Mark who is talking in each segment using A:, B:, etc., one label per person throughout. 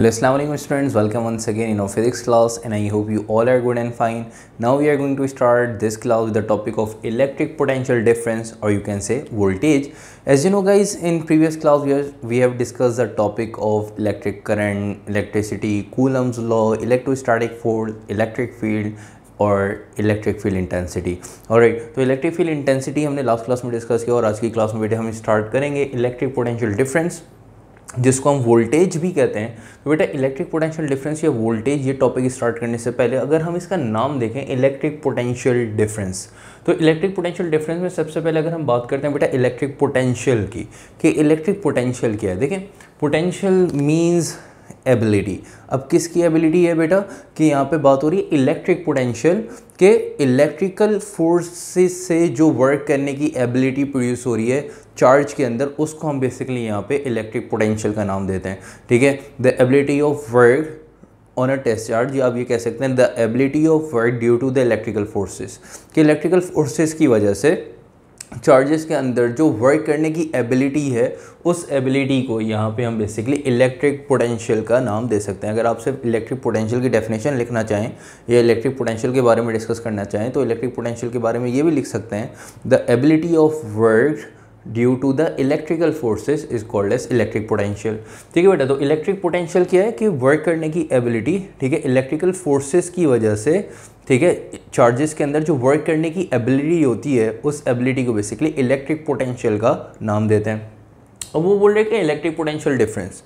A: hello assalamu students welcome once again in our physics class and i hope you all are good and fine now we are going to start this class with the topic of electric potential difference or you can say voltage as you know guys in previous class we, are, we have discussed the topic of electric current electricity coulomb's law electrostatic force electric field और electric field intensity और तो electric field intensity हमने last class में discuss किया और आज की class में बेटे हम स्टार्ट करेंगे इलेक्ट्रिक पोटेंशियल डिफरेंस जिसको हम वोल्टेज भी कहते हैं तो बेटा इलेक्ट्रिक पोटेंशियल डिफरेंस या वोल्टेज ये टॉपिक स्टार्ट करने से पहले अगर हम इसका नाम देखें इलेक्ट्रिक पोटेंशियल डिफरेंस तो इलेक्ट्रिक पोटेंशियल डिफरेंस में सबसे पहले अगर हम बात करते हैं बेटा इलेक्ट्रिक पोटेंशियल की कि इलेक्ट्रिक पोटेंशियल क्या है देखें पोटेंशियल मीन्स एबिलिटी अब किसकी एबिलिटी है बेटा कि यहाँ पे बात हो रही है इलेक्ट्रिक पोटेंशियल के इलेक्ट्रिकल फोर्सेस से जो वर्क करने की एबिलिटी प्रोड्यूस हो रही है चार्ज के अंदर उसको हम बेसिकली यहाँ पे इलेक्ट्रिक पोटेंशियल का नाम देते हैं ठीक है the ability of work on a test charge या आप ये कह सकते हैं the ability of work due to the electrical forces कि इलेक्ट्रिकल फोर्सेज की वजह से चार्जेस के अंदर जो वर्क करने की एबिलिटी है उस एबिलिटी को यहाँ पे हम बेसिकली इलेक्ट्रिक पोटेंशियल का नाम दे सकते हैं अगर आप सिर्फ इलेक्ट्रिक पोटेंशियल की डेफिनेशन लिखना चाहें या इलेक्ट्रिक पोटेंशियल के बारे में डिस्कस करना चाहें तो इलेक्ट्रिक पोटेंशियल के बारे में ये भी लिख सकते हैं the ability of work due to the electrical forces is called as electric potential ठीक है बेटा तो इलेक्ट्रिक पोटेंशियल क्या है कि वर्क करने की एबिलिटी ठीक है इलेक्ट्रिकल फोर्सेज की वजह से ठीक है चार्जेस के अंदर जो वर्क करने की एबिलिटी होती है उस एबिलिटी को बेसिकली इलेक्ट्रिक पोटेंशियल का नाम देते हैं अब वो बोल रहे हैं कि इलेक्ट्रिक पोटेंशियल डिफरेंस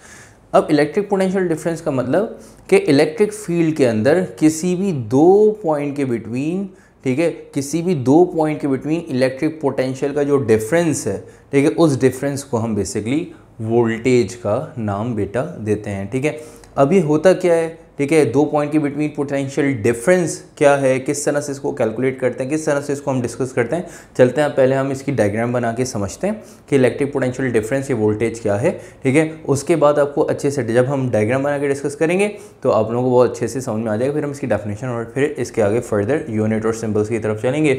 A: अब इलेक्ट्रिक पोटेंशियल डिफरेंस का मतलब कि इलेक्ट्रिक फील्ड के अंदर किसी भी दो पॉइंट के बिटवीन ठीक है किसी भी दो पॉइंट के बिटवीन इलेक्ट्रिक पोटेंशियल का जो डिफरेंस है ठीक है उस डिफरेंस को हम बेसिकली वोल्टेज का नाम बेटा देते हैं ठीक है अब ये होता क्या है ठीक है दो पॉइंट के बिटवीन पोटेंशियल डिफरेंस क्या है किस तरह से इसको कैलकुलेट करते हैं किस तरह से इसको हम डिस्कस करते हैं चलते हैं पहले हम इसकी डायग्राम बना के समझते हैं कि इलेक्ट्रिक पोटेंशियल डिफरेंस ये वोल्टेज क्या है ठीक है उसके बाद आपको अच्छे से जब हम डायग्राम बना के डिस्कस करेंगे तो आप लोगों को बहुत अच्छे से समझ में आ जाएगा फिर हम इसकी डेफिनेशन और फिर इसके आगे फर्दर यूनिट और सिम्बल्स की तरफ चलेंगे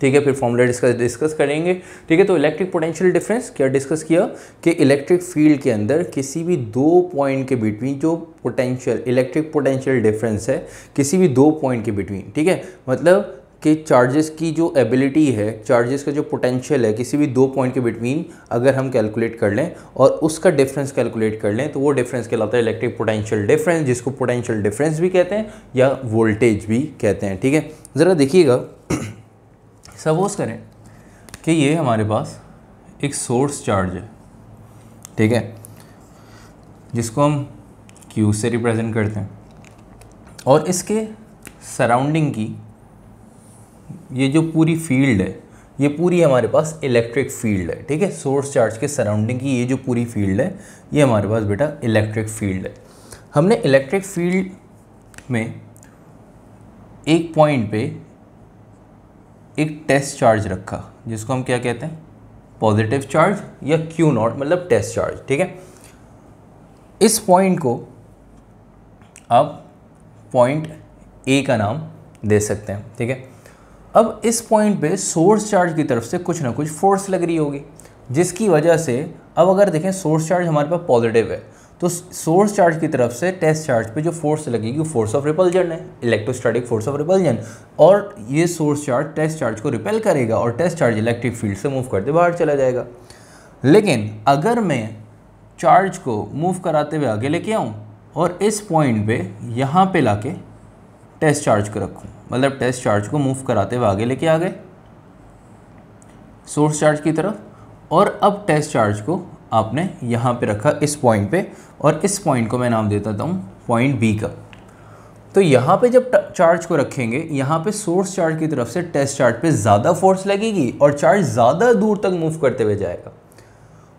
A: ठीक है फिर फॉर्मूला डिस्कस डिस्कस करेंगे ठीक है तो इलेक्ट्रिक पोटेंशियल डिफरेंस क्या डिस्कस किया कि इलेक्ट्रिक फील्ड के अंदर किसी भी दो पॉइंट के बिटवीन जो पोटेंशियल इलेक्ट्रिक पोटेंशियल डिफरेंस है किसी भी दो पॉइंट के बिटवीन ठीक है मतलब कि चार्जेस की जो एबिलिटी है चार्जेस का जो पोटेंशियल है किसी भी दो पॉइंट के बिटवीन अगर हम कैलकुलेट कर लें और उसका डिफरेंस कैलकुलेट कर लें तो वो डिफरेंस कहलाता है इलेक्ट्रिक पोटेंशियल डिफरेंस जिसको पोटेंशियल डिफरेंस भी कहते हैं या वोल्टेज भी कहते हैं ठीक है ज़रा देखिएगा सपोज़ करें कि ये हमारे पास एक सोर्स चार्ज है ठीक है जिसको हम क्यू से रिप्रेजेंट करते हैं और इसके सराउंडिंग की ये जो पूरी फील्ड है ये पूरी हमारे पास इलेक्ट्रिक फील्ड है ठीक है सोर्स चार्ज के सराउंडिंग की ये जो पूरी फील्ड है ये हमारे पास बेटा इलेक्ट्रिक फील्ड है हमने इलेक्ट्रिक फील्ड में एक पॉइंट पे एक टेस्ट चार्ज रखा जिसको हम क्या कहते हैं पॉजिटिव चार्ज या क्यू नॉट मतलब टेस्ट चार्ज ठीक है इस पॉइंट को आप पॉइंट ए का नाम दे सकते हैं ठीक है अब इस पॉइंट पे सोर्स चार्ज की तरफ से कुछ ना कुछ फोर्स लग रही होगी जिसकी वजह से अब अगर देखें सोर्स चार्ज हमारे पास पॉजिटिव है तो सोर्स चार्ज की तरफ से टेस्ट चार्ज पे जो फोर्स लगेगी वो फोर्स ऑफ रिपल्जन है इलेक्ट्रोस्टैटिक फोर्स ऑफ रिपल्जन और ये सोर्स चार्ज टेस्ट चार्ज को रिपेल करेगा और टेस्ट चार्ज इलेक्ट्रिक फील्ड से मूव करते बाहर चला जाएगा लेकिन अगर मैं चार्ज को मूव कराते हुए आगे लेके आऊँ और इस पॉइंट पर यहाँ पर ला टेस्ट चार्ज को रखूँ मतलब टेस्ट चार्ज को मूव कराते हुए आगे लेके आ गए सोर्स चार्ज की तरफ और अब टेस्ट चार्ज को आपने यहाँ पे रखा इस पॉइंट पे और इस पॉइंट को मैं नाम देता हूँ पॉइंट बी का तो यहाँ पे जब चार्ज को रखेंगे यहाँ पे सोर्स चार्ज की तरफ से टेस्ट चार्ज पे ज़्यादा फोर्स लगेगी और चार्ज ज़्यादा दूर तक मूव करते हुए जाएगा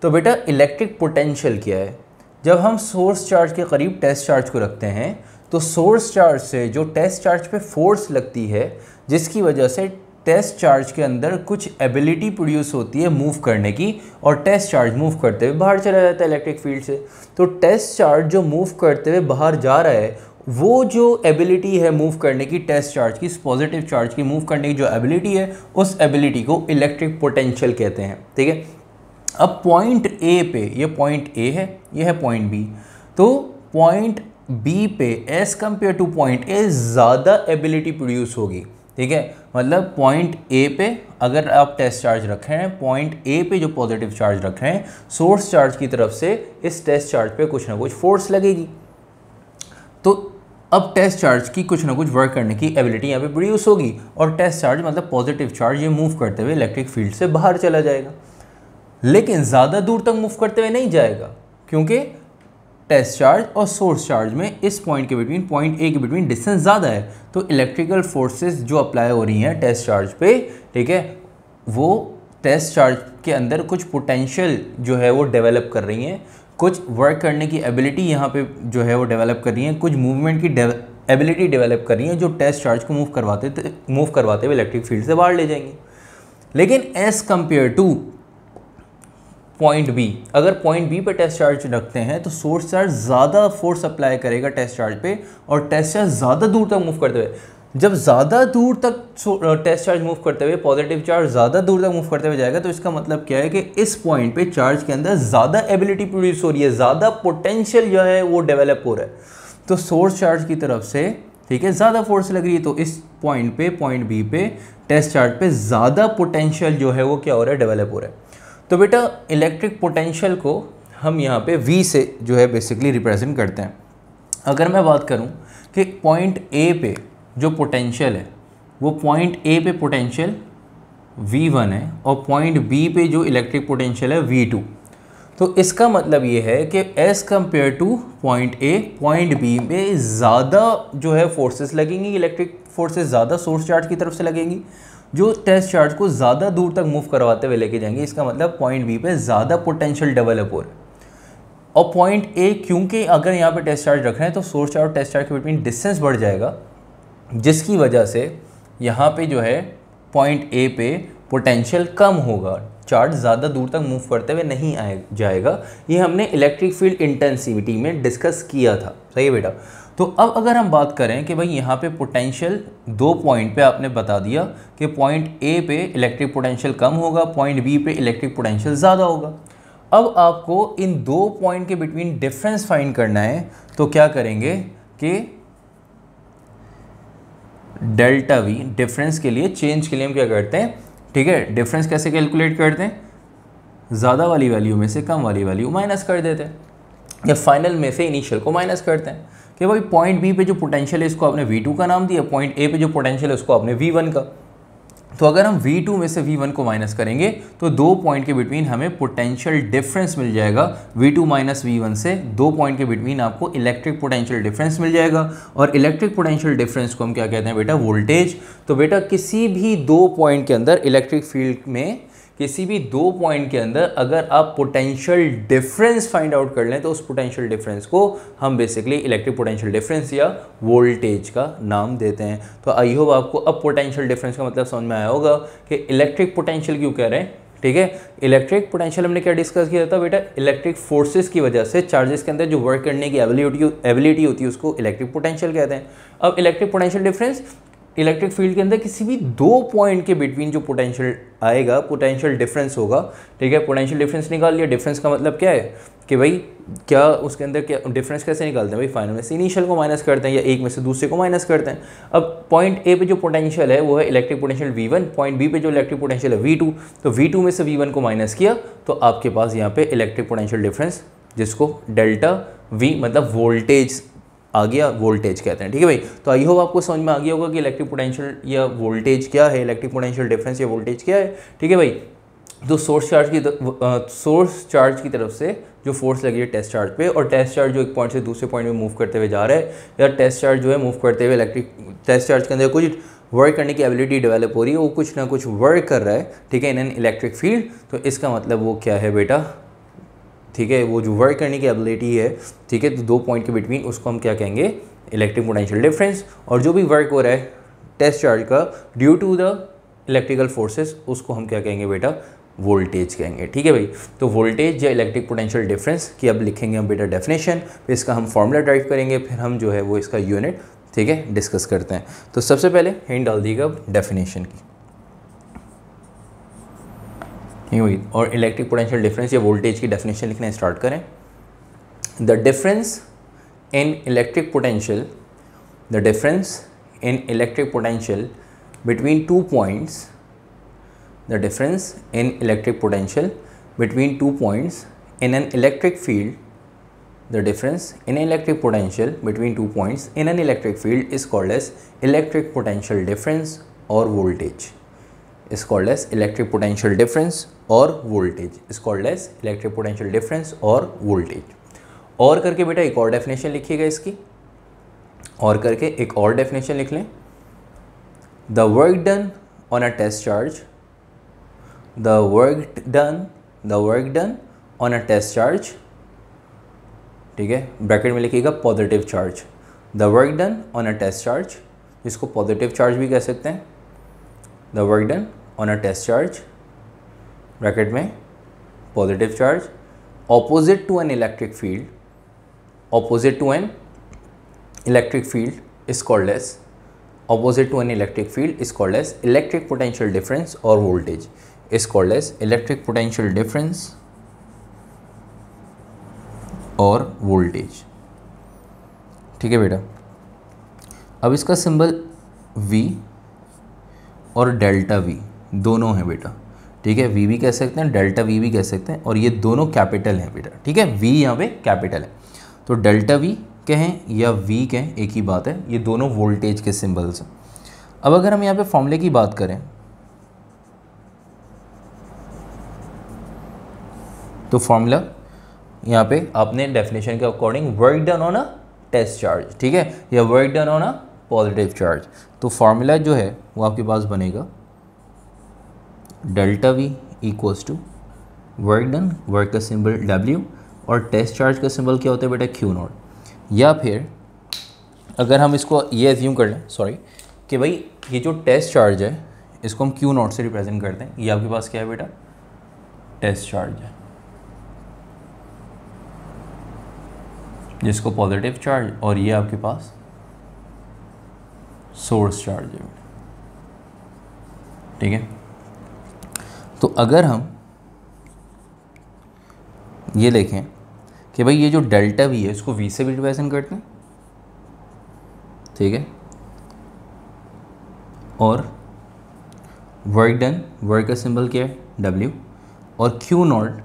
A: तो बेटा इलेक्ट्रिक पोटेंशियल क्या है जब हम सोर्स चार्ज के करीब टेस्ट चार्ज को रखते हैं तो सोर्स चार्ज से जो टेस्ट चार्ज पे फोर्स लगती है जिसकी वजह से टेस्ट चार्ज के अंदर कुछ एबिलिटी प्रोड्यूस होती है मूव करने की और टेस्ट चार्ज मूव करते हुए बाहर चला जाता है इलेक्ट्रिक फील्ड से तो टेस्ट चार्ज जो मूव करते हुए बाहर जा रहा है वो जो एबिलिटी है मूव करने की टेस्ट चार्ज की पॉजिटिव चार्ज की मूव करने की जो एबिलिटी है उस एबिलिटी को इलेक्ट्रिक पोटेंशियल कहते हैं ठीक है अब पॉइंट ए पे ये पॉइंट ए है ये है पॉइंट बी तो पॉइंट बी पे as compare to point A ज़्यादा एबिलिटी प्रोड्यूस होगी ठीक है मतलब पॉइंट ए पे अगर आप टेस्ट चार्ज रख रहे हैं पॉइंट ए पे जो पॉजिटिव चार्ज रख रहे हैं सोर्स चार्ज की तरफ से इस टेस्ट चार्ज पे कुछ ना कुछ फोर्स लगेगी तो अब टेस्ट चार्ज की कुछ ना कुछ वर्क करने की एबिलिटी यहाँ पे प्रोड्यूस होगी और टेस्ट चार्ज मतलब पॉजिटिव चार्ज ये मूव करते हुए इलेक्ट्रिक फील्ड से बाहर चला जाएगा लेकिन ज़्यादा दूर तक मूव करते हुए नहीं जाएगा क्योंकि टेस्ट चार्ज और सोर्स चार्ज में इस पॉइंट के बिटवीन पॉइंट ए के बिटवीन डिस्टेंस ज़्यादा है तो इलेक्ट्रिकल फोर्सेस जो अप्लाई हो रही हैं टेस्ट चार्ज पे ठीक है वो टेस्ट चार्ज के अंदर कुछ पोटेंशियल जो है वो डेवलप कर रही हैं कुछ वर्क करने की एबिलिटी यहाँ पे जो है वो डेवलप कर रही हैं कुछ मूवमेंट की एबिलिटी डेवलप कर रही हैं जो टेस्ट चार्ज को मूव करवाते मूव करवाते हुए इलेक्ट्रिक फील्ड से बाहर ले जाएंगे लेकिन as compare to point B अगर पॉइंट बी पर टेस्ट चार्ज रखते हैं तो सोर्स चार्ज ज़्यादा फोर्स अप्लाई करेगा टेस्ट चार्ज पे और टेस्ट चार्ज ज़्यादा दूर तक मूव करते हुए जब ज़्यादा दूर तक टेस्ट चार्ज मूव करते हुए पॉजिटिव चार्ज ज़्यादा दूर तक मूव करते हुए जाएगा तो इसका मतलब क्या है कि इस पॉइंट पे चार्ज के अंदर ज़्यादा एबिलिटी प्रोड्यूस हो रही है ज़्यादा पोटेंशियल जो है वो डेवलप हो रहा है तो सोर्स चार्ज की तरफ से ठीक है ज़्यादा फोर्स लग रही है तो इस पॉइंट पे पॉइंट बी पे टेस्ट चार्ज पे ज़्यादा पोटेंशियल जो है वो क्या हो रहा है डेवलप हो रहा है तो बेटा इलेक्ट्रिक पोटेंशियल को हम यहाँ पे V से जो है बेसिकली रिप्रेजेंट करते हैं अगर मैं बात करूँ कि पॉइंट ए पे जो पोटेंशियल है वो पॉइंट ए पे पोटेंशियल V1 है और पॉइंट बी पे जो इलेक्ट्रिक पोटेंशियल है V2 तो इसका मतलब ये है कि as compare to point A point B में ज़्यादा जो है फोर्सेस लगेंगी इलेक्ट्रिक फोर्सेस ज़्यादा सोर्स चार्ज की तरफ से लगेंगी जो टेस्ट चार्ज को ज़्यादा दूर तक मूव करवाते हुए लेके जाएंगे इसका मतलब पॉइंट बी पे ज़्यादा पोटेंशियल डेवलप हो रहा है और पॉइंट ए क्योंकि अगर यहाँ पे टेस्ट चार्ज रख रहे हैं तो सोर्स चार्ज और टेस्ट चार्ज के बिटवीन डिस्टेंस बढ़ जाएगा जिसकी वजह से यहाँ पे जो है पॉइंट ए पे पोटेंशियल कम होगा चार्ज ज़्यादा दूर तक मूव करते हुए नहीं आए जाएगा ये हमने इलेक्ट्रिक फील्ड इंटेंसिविटी में डिस्कस किया था सही बेटा तो अब अगर हम बात करें कि भाई यहाँ पे पोटेंशियल दो पॉइंट पे आपने बता दिया कि पॉइंट ए पे इलेक्ट्रिक पोटेंशियल कम होगा पॉइंट बी पे इलेक्ट्रिक पोटेंशियल ज़्यादा होगा अब आपको इन दो पॉइंट के बिटवीन डिफरेंस फाइंड करना है तो क्या करेंगे कि डेल्टा वी डिफरेंस के लिए चेंज के लिए हम क्या करते हैं ठीक है डिफरेंस कैसे कैलकुलेट करते हैं ज़्यादा वाली वैल्यू में से कम वाली वैल्यू माइनस कर देते हैं या फाइनल में से इनिशियल को माइनस करते हैं कि भाई पॉइंट बी पे जो पोटेंशियल है इसको आपने वी टू का नाम दिया पॉइंट ए पे जो पोटेंशियल है उसको आपने वी वन का तो अगर हम टू में से वन को माइनस करेंगे तो दो पॉइंट के बिटवीन हमें पोटेंशियल डिफरेंस मिल जाएगा वी टू माइनस वन से दो पॉइंट के बिटवीन आपको इलेक्ट्रिक पोटेंशियल डिफरेंस मिल जाएगा और इलेक्ट्रिक पोटेंशियल डिफरेंस को हम क्या कहते हैं बेटा वोल्टेज तो बेटा किसी भी दो पॉइंट के अंदर इलेक्ट्रिक फील्ड में किसी भी दो पॉइंट के अंदर अगर आप पोटेंशियल डिफरेंस फाइंड आउट कर लें तो उस पोटेंशियल डिफरेंस को हम बेसिकली इलेक्ट्रिक पोटेंशियल डिफरेंस या वोल्टेज का नाम देते हैं तो आई होप आपको अब पोटेंशियल डिफरेंस का मतलब समझ में आया होगा कि इलेक्ट्रिक पोटेंशियल क्यों कह रहे हैं ठीक है इलेक्ट्रिक पोटेंशियल हमने क्या डिस्कस किया था बेटा इलेक्ट्रिक फोर्सेस की वजह से चार्जेस के अंदर जो वर्क करने की एबिलिटी एबिलिटी होती है उसको इलेक्ट्रिक पोटेंशियल कहते हैं अब electric potential difference electric field के अंदर किसी भी दो पॉइंट के बिटवीन जो पोटेंशियल आएगा पोटेंशियल डिफरेंस होगा ठीक है पोटेंशियल डिफरेंस निकाल लिया डिफरेंस का मतलब क्या है कि भाई क्या उसके अंदर क्या डिफरेंस कैसे निकालते हैं भाई फाइनल में से इनिशियल को माइनस करते हैं या एक में से दूसरे को माइनस करते हैं अब पॉइंट ए पे जो पोटेंशियल है वो है electric potential V one point B पे जो इलेक्ट्रिक पोटेंशियल है वी टू तो वी टू में से वी वन को माइनस किया तो आपके पास यहाँ पे इलेक्ट्रिक पोटेंशियल डिफरेंस जिसको डेल्टा वी मतलब वोल्टेज आ गया वोल्टेज कहते हैं ठीक है भाई तो आई होप आपको समझ में आ गया होगा कि इलेक्ट्रिक पोटेंशियल या वोल्टेज क्या है इलेक्ट्रिक पोटेंशियल डिफरेंस या वोल्टेज क्या है ठीक है भाई तो सोर्स चार्ज की सोर्स चार्ज की तरफ से जो फोर्स लगी है टेस्ट चार्ज पे और टेस्ट चार्ज जो एक पॉइंट से दूसरे पॉइंट में मूव करते हुए जा रहा है या टेस्ट चार्ज जो है मूव करते हुए इलेक्ट्रिक टेस्ट चार्ज के अंदर कुछ वर्क करने की एबिलिटी डेवलप हो रही है वो कुछ ना कुछ वर्क कर रहा है ठीक है इन एन इलेक्ट्रिक फील्ड तो इसका मतलब वो क्या है बेटा ठीक है वो जो वर्क करने की एबिलिटी है ठीक है तो दो पॉइंट के बिटवीन उसको हम क्या कहेंगे इलेक्ट्रिक पोटेंशियल डिफरेंस और जो भी वर्क हो रहा है टेस्ट चार्ज का due to the electrical forces उसको हम क्या कहेंगे बेटा वोल्टेज कहेंगे ठीक है भाई तो वोल्टेज या इलेक्ट्रिक पोटेंशियल डिफरेंस की अब लिखेंगे हम बेटा डेफिनेशन फिर इसका हम फॉर्मूला ड्राइव करेंगे फिर हम जो है वो इसका यूनिट ठीक है डिस्कस करते हैं तो सबसे पहले हिंट डाल दीजिएगा डेफिनेशन की यू ही और इलेक्ट्रिक पोटेंशियल डिफरेंस या वोल्टेज की डेफिनेशन लिखना स्टार्ट करें the difference in electric potential the difference in electric potential between two points the difference in electric potential between two points in an electric field the difference in electric potential between two points in an electric field is called as electric potential difference और voltage is called as electric potential difference और voltage is called as electric potential difference और voltage और करके बेटा एक और definition लिखिएगा इसकी और करके एक और डेफिनेशन लिख लें the work done on a test charge the work done the work done on a test charge ठीक है ब्रैकेट में लिखिएगा positive charge the work done on a test charge इसको पॉजिटिव चार्ज भी कह सकते हैं the work done on a test charge bracket में positive charge opposite to an electric field opposite to an electric field is called as opposite to an electric field is called as electric potential difference और voltage is called as electric potential difference और voltage ठीक है बेटा अब इसका symbol V और delta V दोनों हैं बेटा ठीक है वी भी कह सकते हैं डेल्टा वी भी कह सकते हैं और ये दोनों कैपिटल हैं बेटा ठीक है वी यहाँ पे कैपिटल है तो डेल्टा वी कहें या वी कहें एक ही बात है ये दोनों वोल्टेज के सिंबल्स हैं अब अगर हम यहाँ पे फॉर्मूले की बात करें तो फॉर्मूला यहाँ पे आपने डेफिनेशन के according work done on a test charge ठीक है या work done on a positive charge तो फार्मूला जो है वो आपके पास बनेगा delta V equals to work done work का सिंबल डब्ल्यू और टेस्ट चार्ज का सिंबल क्या होता है बेटा क्यू नोट या फिर अगर हम इसको ये एज्यूम कर लें सॉरी कि भाई ये जो टेस्ट चार्ज है इसको हम क्यू नोट से रिप्रेजेंट करते हैं ये आपके पास क्या है बेटा टेस्ट चार्ज है जिसको पॉजिटिव चार्ज और ये आपके पास सोर्स चार्ज है ठीक है तो अगर हम ये देखें कि भाई ये जो डेल्टा वी है इसको वी से भी डिवाइजन करते हैं ठीक है और वर्क डन वर्क का सिंबल क्या है डब्ल्यू और क्यू नॉट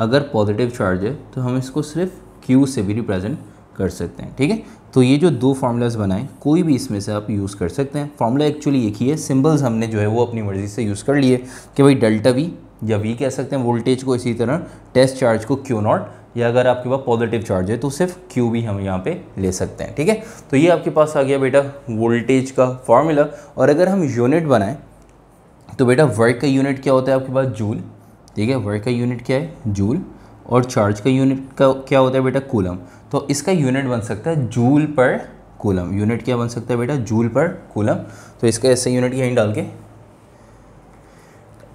A: अगर पॉजिटिव चार्ज है तो हम इसको सिर्फ क्यू से भी रिप्रेजेंट कर सकते हैं ठीक है तो ये जो दो फार्मूलाज बनाए कोई भी इसमें से आप यूज़ कर सकते हैं फार्मूला एक्चुअली एक ही है सिंबल्स हमने जो है वो अपनी मर्ज़ी से यूज़ कर लिए कि भाई डेल्टा वी या वी कह सकते हैं वोल्टेज को इसी तरह टेस्ट चार्ज को क्यू नॉट या अगर आपके पास पॉजिटिव चार्ज है तो सिर्फ क्यू भी हम यहाँ पे ले सकते हैं ठीक है तो ये आपके पास आ गया बेटा वोल्टेज का फार्मूला और अगर हम यूनिट बनाएं तो बेटा वर्क का यूनिट क्या होता है आपके पास जूल ठीक है वर्क का यूनिट क्या है जूल और चार्ज का यूनिट का क्या होता है बेटा कूलम तो इसका यूनिट बन सकता है जूल पर कूलम यूनिट क्या बन सकता है बेटा जूल पर कूलम तो इसका आई यूनिट यहीं डाल के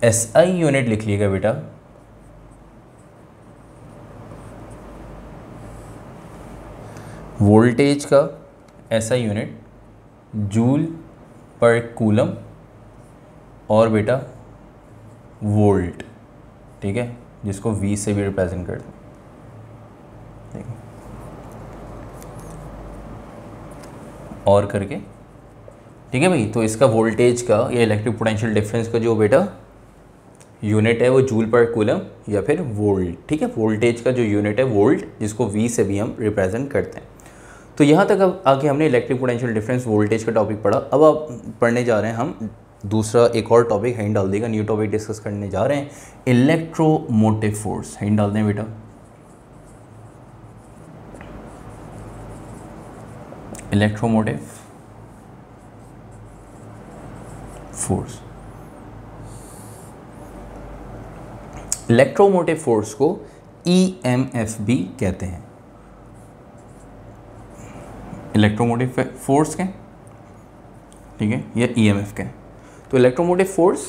A: एस आई यूनिट लिख लिएगा बेटा वोल्टेज का ऐसा यूनिट जूल पर कूलम और बेटा वोल्ट ठीक है जिसको वी से भी रिप्रेजेंट करते हैं और करके ठीक है भाई तो इसका वोल्टेज का या इलेक्ट्रिक पोटेंशियल डिफरेंस का जो बेटा यूनिट है वो जूल पर कूलम या फिर वोल्ट ठीक है वोल्टेज का जो यूनिट है वोल्ट जिसको वी से भी हम रिप्रेजेंट करते हैं तो यहाँ तक अब आके हमने इलेक्ट्रिक पोटेंशियल डिफरेंस वोल्टेज का टॉपिक पढ़ा अब आप पढ़ने जा रहे हैं हम दूसरा एक और टॉपिक हैंड डाल देगा न्यू टॉपिक डिस्कस करने जा रहे हैं इलेक्ट्रोमोटिव फोर्स हैंड डाल दें बेटा इलेक्ट्रोमोटिव फोर्स इलेक्ट्रोमोटिव फोर्स को ई एम एफ भी कहते हैं इलेक्ट्रोमोटिव फोर्स के ठीक है या ई एम एफ के तो इलेक्ट्रोमोटिव फोर्स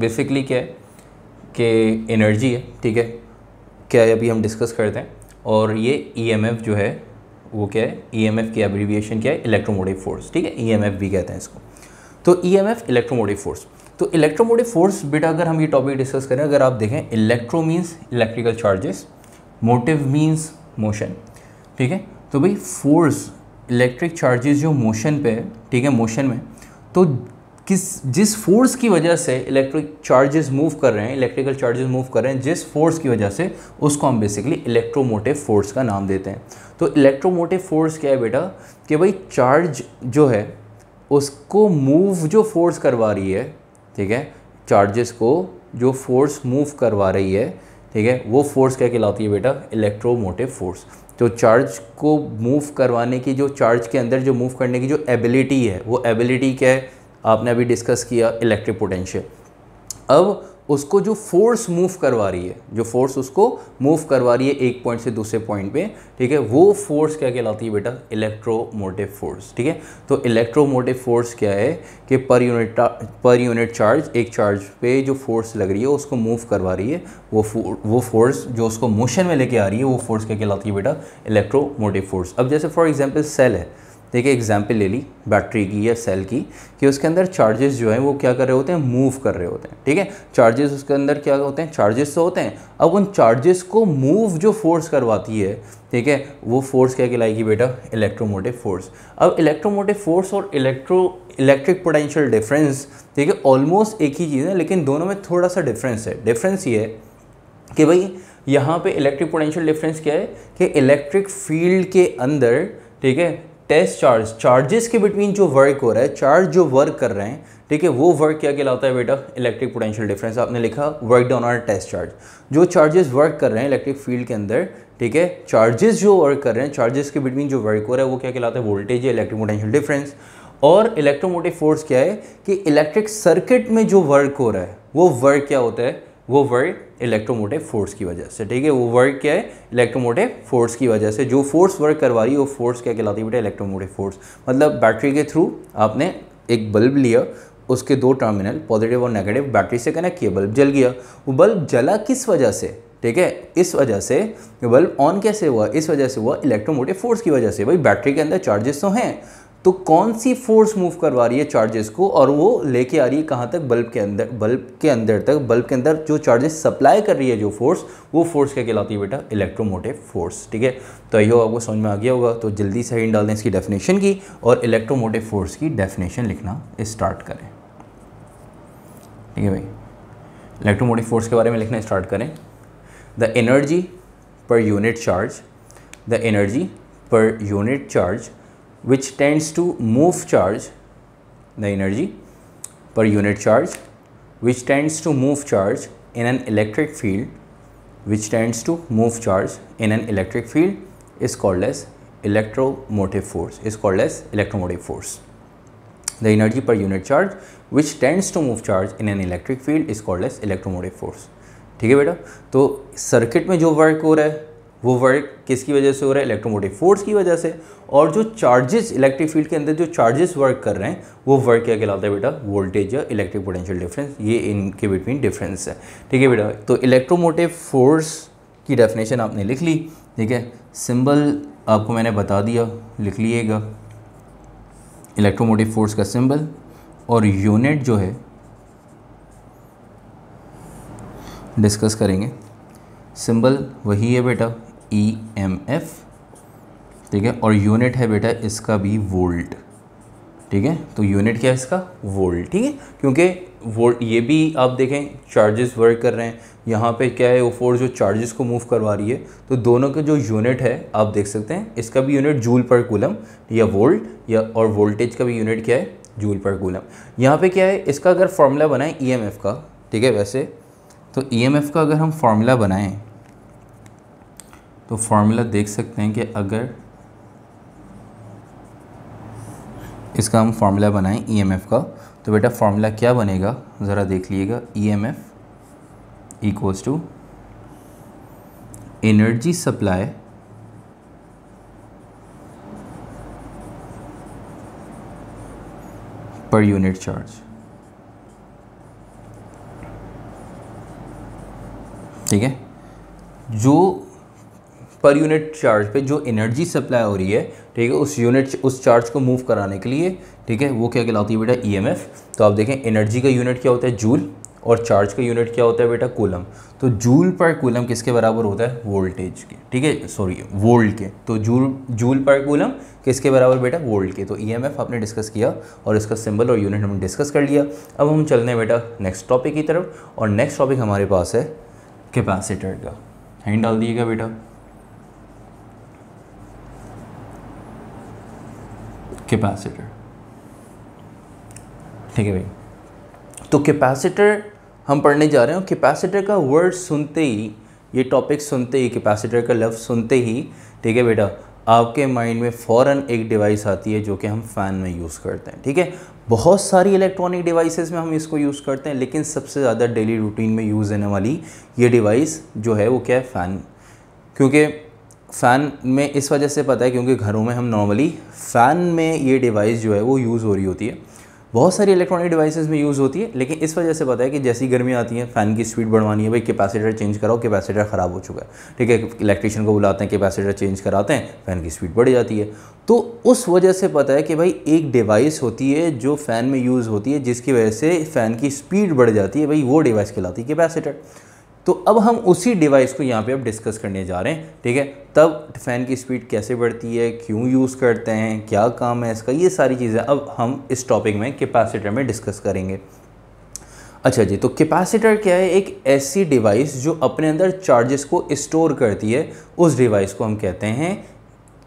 A: बेसिकली क्या है कि एनर्जी है ठीक है क्या अभी हम डिस्कस करते हैं और ये ई एम एफ जो है वो क्या है ई की एब्रीविएशन क्या है इलेक्ट्रोमोटिव फोर्स ठीक है ई e भी कहते हैं इसको तो ई एफ इलेक्ट्रोमोटिव फोर्स तो इलेक्ट्रोमोटिव फोर्स बेटा अगर हम ये टॉपिक डिस्कस करें अगर आप देखें electro means electrical charges motive means motion ठीक है तो भाई फोर्स इलेक्ट्रिक चार्जेस जो मोशन पे ठीक है मोशन में तो किस जिस फोर्स की वजह से इलेक्ट्रिक चार्जेस मूव कर रहे हैं इलेक्ट्रिकल चार्जेस मूव कर रहे हैं जिस फोर्स की वजह से उसको हम बेसिकली इलेक्ट्रोमोटिव फोर्स का नाम देते हैं तो इलेक्ट्रोमोटिव फोर्स क्या है बेटा कि भाई चार्ज जो है उसको मूव जो फोर्स करवा रही है ठीक है चार्जेस को जो फोर्स मूव करवा रही है ठीक है वो फोर्स क्या कहलाती है बेटा इलेक्ट्रोमोटिव फोर्स तो चार्ज को मूव करवाने की जो चार्ज के अंदर जो मूव करने की जो एबिलिटी है वो एबिलिटी क्या है आपने अभी डिस्कस किया इलेक्ट्रिक पोटेंशियल अब उसको जो फोर्स मूव करवा रही है जो फोर्स उसको मूव करवा रही है एक पॉइंट से दूसरे पॉइंट पे ठीक है वो फोर्स क्या कहलाती है बेटा इलेक्ट्रोमोटिव फोर्स ठीक है तो इलेक्ट्रोमोटिव फोर्स क्या है कि पर यूनिट पर यूनिट चार्ज एक चार्ज पे जो फोर्स लग रही है उसको मूव करवा रही है वो फो, वो फोर्स जो उसको मोशन में लेके आ रही है वो फोर्स क्या कहलाती है बेटा इलेक्ट्रोमोटिव फोर्स अब जैसे फॉर एग्जाम्पल सेल है देखिए एग्जाम्पल ले ली बैटरी की या सेल की कि उसके अंदर चार्जेस जो हैं वो क्या कर रहे होते हैं मूव कर रहे होते हैं ठीक है चार्जेस उसके अंदर क्या होते हैं चार्जेस तो होते हैं अब उन चार्जेस को मूव जो फोर्स करवाती है ठीक है वो फोर्स क्या कहलाएगी बेटा इलेक्ट्रोमोटिव फोर्स अब इलेक्ट्रोमोटिव फोर्स और इलेक्ट्रो इलेक्ट्रिक पोटेंशियल डिफरेंस ठीक है ऑलमोस्ट एक ही चीज़ है लेकिन दोनों में थोड़ा सा डिफरेंस है डिफरेंस ये है कि भाई यहाँ पे इलेक्ट्रिक पोटेंशियल डिफरेंस क्या है कि इलेक्ट्रिक फील्ड के अंदर ठीक है टेस्ट चार्ज चार्जेस के बिटवीन जो वर्क हो रहा है चार्ज जो वर्क कर रहे हैं ठीक है वो वर्क क्या कहलाता है बेटा इलेक्ट्रिक पोटेंशियल डिफरेंस आपने लिखा work done on test charge जो चार्जेस वर्क कर रहे हैं इलेक्ट्रिक फील्ड के अंदर ठीक है चार्जेस जो वर्क कर रहे हैं चार्जेस के बिटवीन जो वर्क हो रहा है वो क्या कहलाता है वोल्टेज या इलेक्ट्रिक पोटेंशियल डिफरेंस और इलेक्ट्रोमोटिव फोर्स क्या है कि इलेक्ट्रिक सर्किट में जो वर्क हो रहा है वो वर्क क्या होता है वो वर्क इलेक्ट्रोमोटिव फोर्स की वजह से ठीक है वो वर्क क्या है इलेक्ट्रोमोटिव फोर्स की वजह से जो फोर्स वर्क करवा रही है वो फोर्स क्या कहलाती है बेटा इलेक्ट्रोमोटिव फोर्स मतलब बैटरी के थ्रू आपने एक बल्ब लिया उसके दो टर्मिनल पॉजिटिव और नेगेटिव बैटरी से कनेक्ट किया बल्ब जल गया वो बल्ब जला किस वजह से ठीक है इस वजह से बल्ब ऑन कैसे हुआ इस वजह से हुआ इलेक्ट्रोमोटिव फोर्स की वजह से भाई बैटरी के अंदर चार्जेस तो हैं तो कौन सी फोर्स मूव करवा रही है चार्जेस को और वो लेके आ रही है कहाँ तक बल्ब के अंदर बल्ब के अंदर तक बल्ब के अंदर जो चार्जेस सप्लाई कर रही है जो फोर्स वो फोर्स क्या कहलाती है बेटा इलेक्ट्रोमोटिव फोर्स ठीक है तो यही आपको समझ में आ गया होगा तो जल्दी से हिंड डाल दें इसकी डेफिनेशन की और इलेक्ट्रोमोटिव फोर्स की डेफिनेशन लिखना स्टार्ट करें ठीक है भाई इलेक्ट्रोमोटिव फोर्स के बारे में लिखना स्टार्ट करें the energy per unit charge the energy per unit charge which tends to move charge the energy per unit charge which tends to move charge in an electric field which tends to move charge in an electric field is called as electromotive force is called as electromotive force the energy per unit charge which tends to move charge in an electric field is called as electromotive force ठीक है बेटा तो circuit में जो work हो रहा है वो वर्क किसकी वजह से हो रहा है इलेक्ट्रोमोटिव फोर्स की वजह से और जो चार्जेस इलेक्ट्रिक फील्ड के अंदर जो चार्जेस वर्क कर रहे हैं वो वर्क क्या कहलाता है बेटा वोल्टेज या इलेक्ट्रिक पोटेंशियल डिफरेंस ये इनके बिटवीन डिफरेंस है ठीक है बेटा तो इलेक्ट्रोमोटिव फोर्स की डेफिनेशन आपने लिख ली ठीक है सिंबल आपको मैंने बता दिया लिख लिएगा इलेक्ट्रोमोटिव फोर्स का सिंबल और यूनिट जो है डिस्कस करेंगे सिंबल वही है बेटा ई एम एफ ठीक है और यूनिट है बेटा इसका भी वोल्ट ठीक है तो यूनिट क्या है इसका वोल्ट ठीक है क्योंकि वोल्ट ये भी आप देखें चार्जेस वर्क कर रहे हैं यहाँ पे क्या है वो फोर्स जो चार्जेस को मूव करवा रही है तो दोनों का जो यूनिट है आप देख सकते हैं इसका भी यूनिट जूल पर कूलम या वोल्ट या और वोल्टेज का भी यूनिट क्या है जूल पर कूलम यहाँ पे क्या है इसका अगर फार्मूला बनाएं ई e का ठीक है वैसे तो ई e का अगर हम फार्मूला बनाएं तो फार्मूला देख सकते हैं कि अगर इसका हम फार्मूला बनाएं ईएमएफ e का तो बेटा फार्मूला क्या बनेगा ज़रा देख लीजिएगा EMF equals to energy supply per unit charge ठीक है जो पर यूनिट चार्ज पे जो एनर्जी सप्लाई हो रही है ठीक है उस यूनिट उस चार्ज को मूव कराने के लिए ठीक है वो क्या कहलाती है बेटा ईएमएफ e तो आप देखें एनर्जी का यूनिट क्या होता है जूल और चार्ज का यूनिट क्या होता है बेटा कोलम तो जूल पर कोलम किसके बराबर होता है वोल्टेज के ठीक है सॉरी वोल्ट के तो जूल जूल पर कोलम किसके बराबर बेटा वोल्ट के तो ईएमएफ e आपने डिस्कस किया और इसका सिंबल और यूनिट हमने डिस्कस कर लिया अब हम चल रहे हैं बेटा नेक्स्ट टॉपिक की तरफ और नेक्स्ट टॉपिक हमारे पास है कैपेसिटर का हैंड डाल दिएगा बेटा कैपेसिटर ठीक है भाई तो कैपेसिटर हम पढ़ने जा रहे हैं कैपेसिटर का वर्ड सुनते ही ये टॉपिक सुनते ही कैपेसिटर का लफ्ज़ सुनते ही ठीक है बेटा आपके माइंड में फ़ौर एक डिवाइस आती है जो कि हम फ़ैन में यूज़ करते हैं ठीक है बहुत सारी इलेक्ट्रॉनिक डिवाइसेस में हम इसको यूज़ करते हैं लेकिन सबसे ज़्यादा डेली रूटीन में यूज़ होने वाली ये डिवाइस जो है वो क्या है फ़ैन क्योंकि फ़ैन में इस वजह से पता है क्योंकि घरों में हम नॉर्मली फ़ैन में ये डिवाइस जो है वो यूज़ हो रही होती है बहुत सारी इलेक्ट्रॉनिक डिवाइसेस में यूज़ होती है लेकिन इस वजह से पता है कि जैसी गर्मी आती है फ़ैन की स्पीड बढ़वानी है भाई कैपेसिटर चेंज कराओ कैपेसिटर ख़राब हो चुका है ठीक है इलेक्ट्रिशियन को बुलाते हैं कैपेसिटर चेंज कराते हैं फ़ैन की स्पीड बढ़ जाती है तो उस वजह से पता है कि भाई एक डिवाइस होती है जो फ़ैन में यूज़ होती है जिसकी वजह से फ़ैन की स्पीड बढ़ जाती है भाई वो डिवाइस कहलाती है कैपेसिटर तो अब हम उसी डिवाइस को यहाँ पे अब डिस्कस करने जा रहे हैं ठीक है तब फ़ैन की स्पीड कैसे बढ़ती है क्यों यूज़ करते हैं क्या काम है इसका ये सारी चीज़ें अब हम इस टॉपिक में कैपेसिटर में डिस्कस करेंगे अच्छा जी तो कैपेसिटर क्या है एक ऐसी डिवाइस जो अपने अंदर चार्जेस को स्टोर करती है उस डिवाइस को हम कहते हैं